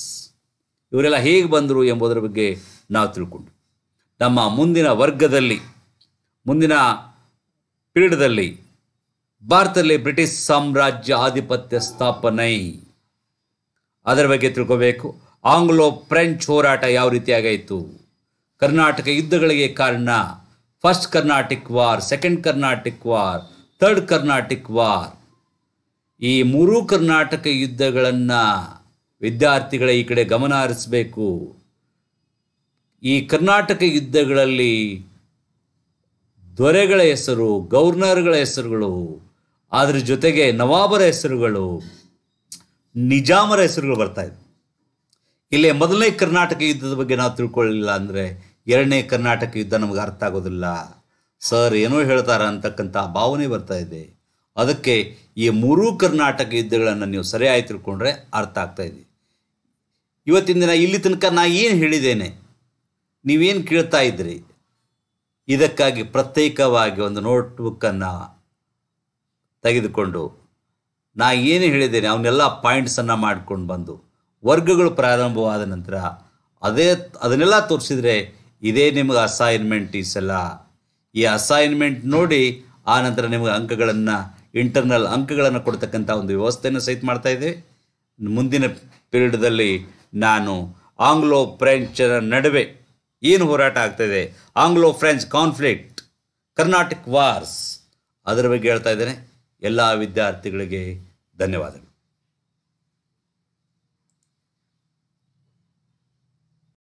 ಇವರೆಲ್ಲ ಹೇಗೆ ಬಂದರು ಎಂಬುದರ ಬಗ್ಗೆ ನಾವು ತಿಳ್ಕೊಂಡು ನಮ್ಮ ಮುಂದಿನ ವರ್ಗದಲ್ಲಿ ಮುಂದಿನ ಪೀರಿಯಡ್ದಲ್ಲಿ ಭಾರತದಲ್ಲಿ ಬ್ರಿಟಿಷ್ ಸಾಮ್ರಾಜ್ಯ ಆಧಿಪತ್ಯ ಸ್ಥಾಪನೆ ಅದರ ಬಗ್ಗೆ ತಿಳ್ಕೋಬೇಕು ಆಂಗ್ಲೋ ಫ್ರೆಂಚ್ ಹೋರಾಟ ಯಾವ ರೀತಿಯಾಗಾಯಿತು ಕರ್ನಾಟಕ ಯುದ್ಧಗಳಿಗೆ ಕಾರಣ first Carnatic war second Carnatic war third Carnatic war ಈ ಮೂರೂ ಕರ್ನಾಟಕ ಯುದ್ಧಗಳನ್ನು ವಿದ್ಯಾರ್ಥಿಗಳ ಈ ಕಡೆ ಗಮನ ಹರಿಸಬೇಕು ಈ ಕರ್ನಾಟಕ ಯುದ್ಧಗಳಲ್ಲಿ ದೊರೆಗಳ ಹೆಸರು ಗವರ್ನರ್ಗಳ ಹೆಸರುಗಳು ಅದರ ಜೊತೆಗೆ ನವಾಬರ ಹೆಸರುಗಳು ನಿಜಾಮರ ಹೆಸರುಗಳು ಬರ್ತಾ ಇದೆ ಇಲ್ಲೇ ಮೊದಲನೇ ಕರ್ನಾಟಕ ಯುದ್ಧದ ಬಗ್ಗೆ ನಾವು ತಿಳ್ಕೊಳ್ಳಿಲ್ಲ ಅಂದರೆ ಎರಡನೇ ಕರ್ನಾಟಕ ಯುದ್ಧ ನಮಗೆ ಅರ್ಥ ಆಗೋದಿಲ್ಲ ಸರ್ ಏನೋ ಹೇಳ್ತಾರ ಅಂತಕ್ಕಂಥ ಭಾವನೆ ಬರ್ತಾ ಇದೆ ಅದಕ್ಕೆ ಈ ಮೂರೂ ಕರ್ನಾಟಕ ಯುದ್ಧಗಳನ್ನು ನೀವು ಸರಿಯಾಗಿ ತಿಳ್ಕೊಂಡ್ರೆ ಅರ್ಥ ಇದೆ ಇವತ್ತಿನ ದಿನ ಇಲ್ಲಿ ತನಕ ನಾ ಏನು ಹೇಳಿದ್ದೇನೆ ನೀವೇನು ಕೇಳ್ತಾ ಇದ್ರಿ ಇದಕ್ಕಾಗಿ ಪ್ರತ್ಯೇಕವಾಗಿ ಒಂದು ನೋಟ್ಬುಕ್ಕನ್ನು ತೆಗೆದುಕೊಂಡು ನಾ ಏನು ಹೇಳಿದ್ದೇನೆ ಅವನ್ನೆಲ್ಲ ಪಾಯಿಂಟ್ಸನ್ನು ಮಾಡ್ಕೊಂಡು ಬಂದು ವರ್ಗಗಳು ಪ್ರಾರಂಭವಾದ ನಂತರ ಅದೇ ಅದನ್ನೆಲ್ಲ ತೋರಿಸಿದರೆ ಇದೇ ನಿಮಗೆ ಅಸೈನ್ಮೆಂಟ್ ಈ ಸಲ ಈ ಅಸೈನ್ಮೆಂಟ್ ನೋಡಿ ಆ ನಂತರ ನಿಮಗೆ ಅಂಕಗಳನ್ನು ಇಂಟರ್ನಲ್ ಅಂಕಗಳನ್ನು ಕೊಡ್ತಕ್ಕಂಥ ಒಂದು ವ್ಯವಸ್ಥೆಯನ್ನು ಸಹಿತ ಮಾಡ್ತಾ ಇದೆ ಮುಂದಿನ ಪೀರಿಯಡ್ದಲ್ಲಿ ನಾನು ಆಂಗ್ಲೋ ಫ್ರೆಂಚರ ನಡುವೆ ಏನು ಹೋರಾಟ ಆಗ್ತಾಯಿದೆ Anglo French conflict Karnataka wars ಅದರ ಬಗ್ಗೆ ಹೇಳ್ತಾ ಇದ್ದೇನೆ ಎಲ್ಲ ವಿದ್ಯಾರ್ಥಿಗಳಿಗೆ ಧನ್ಯವಾದಗಳು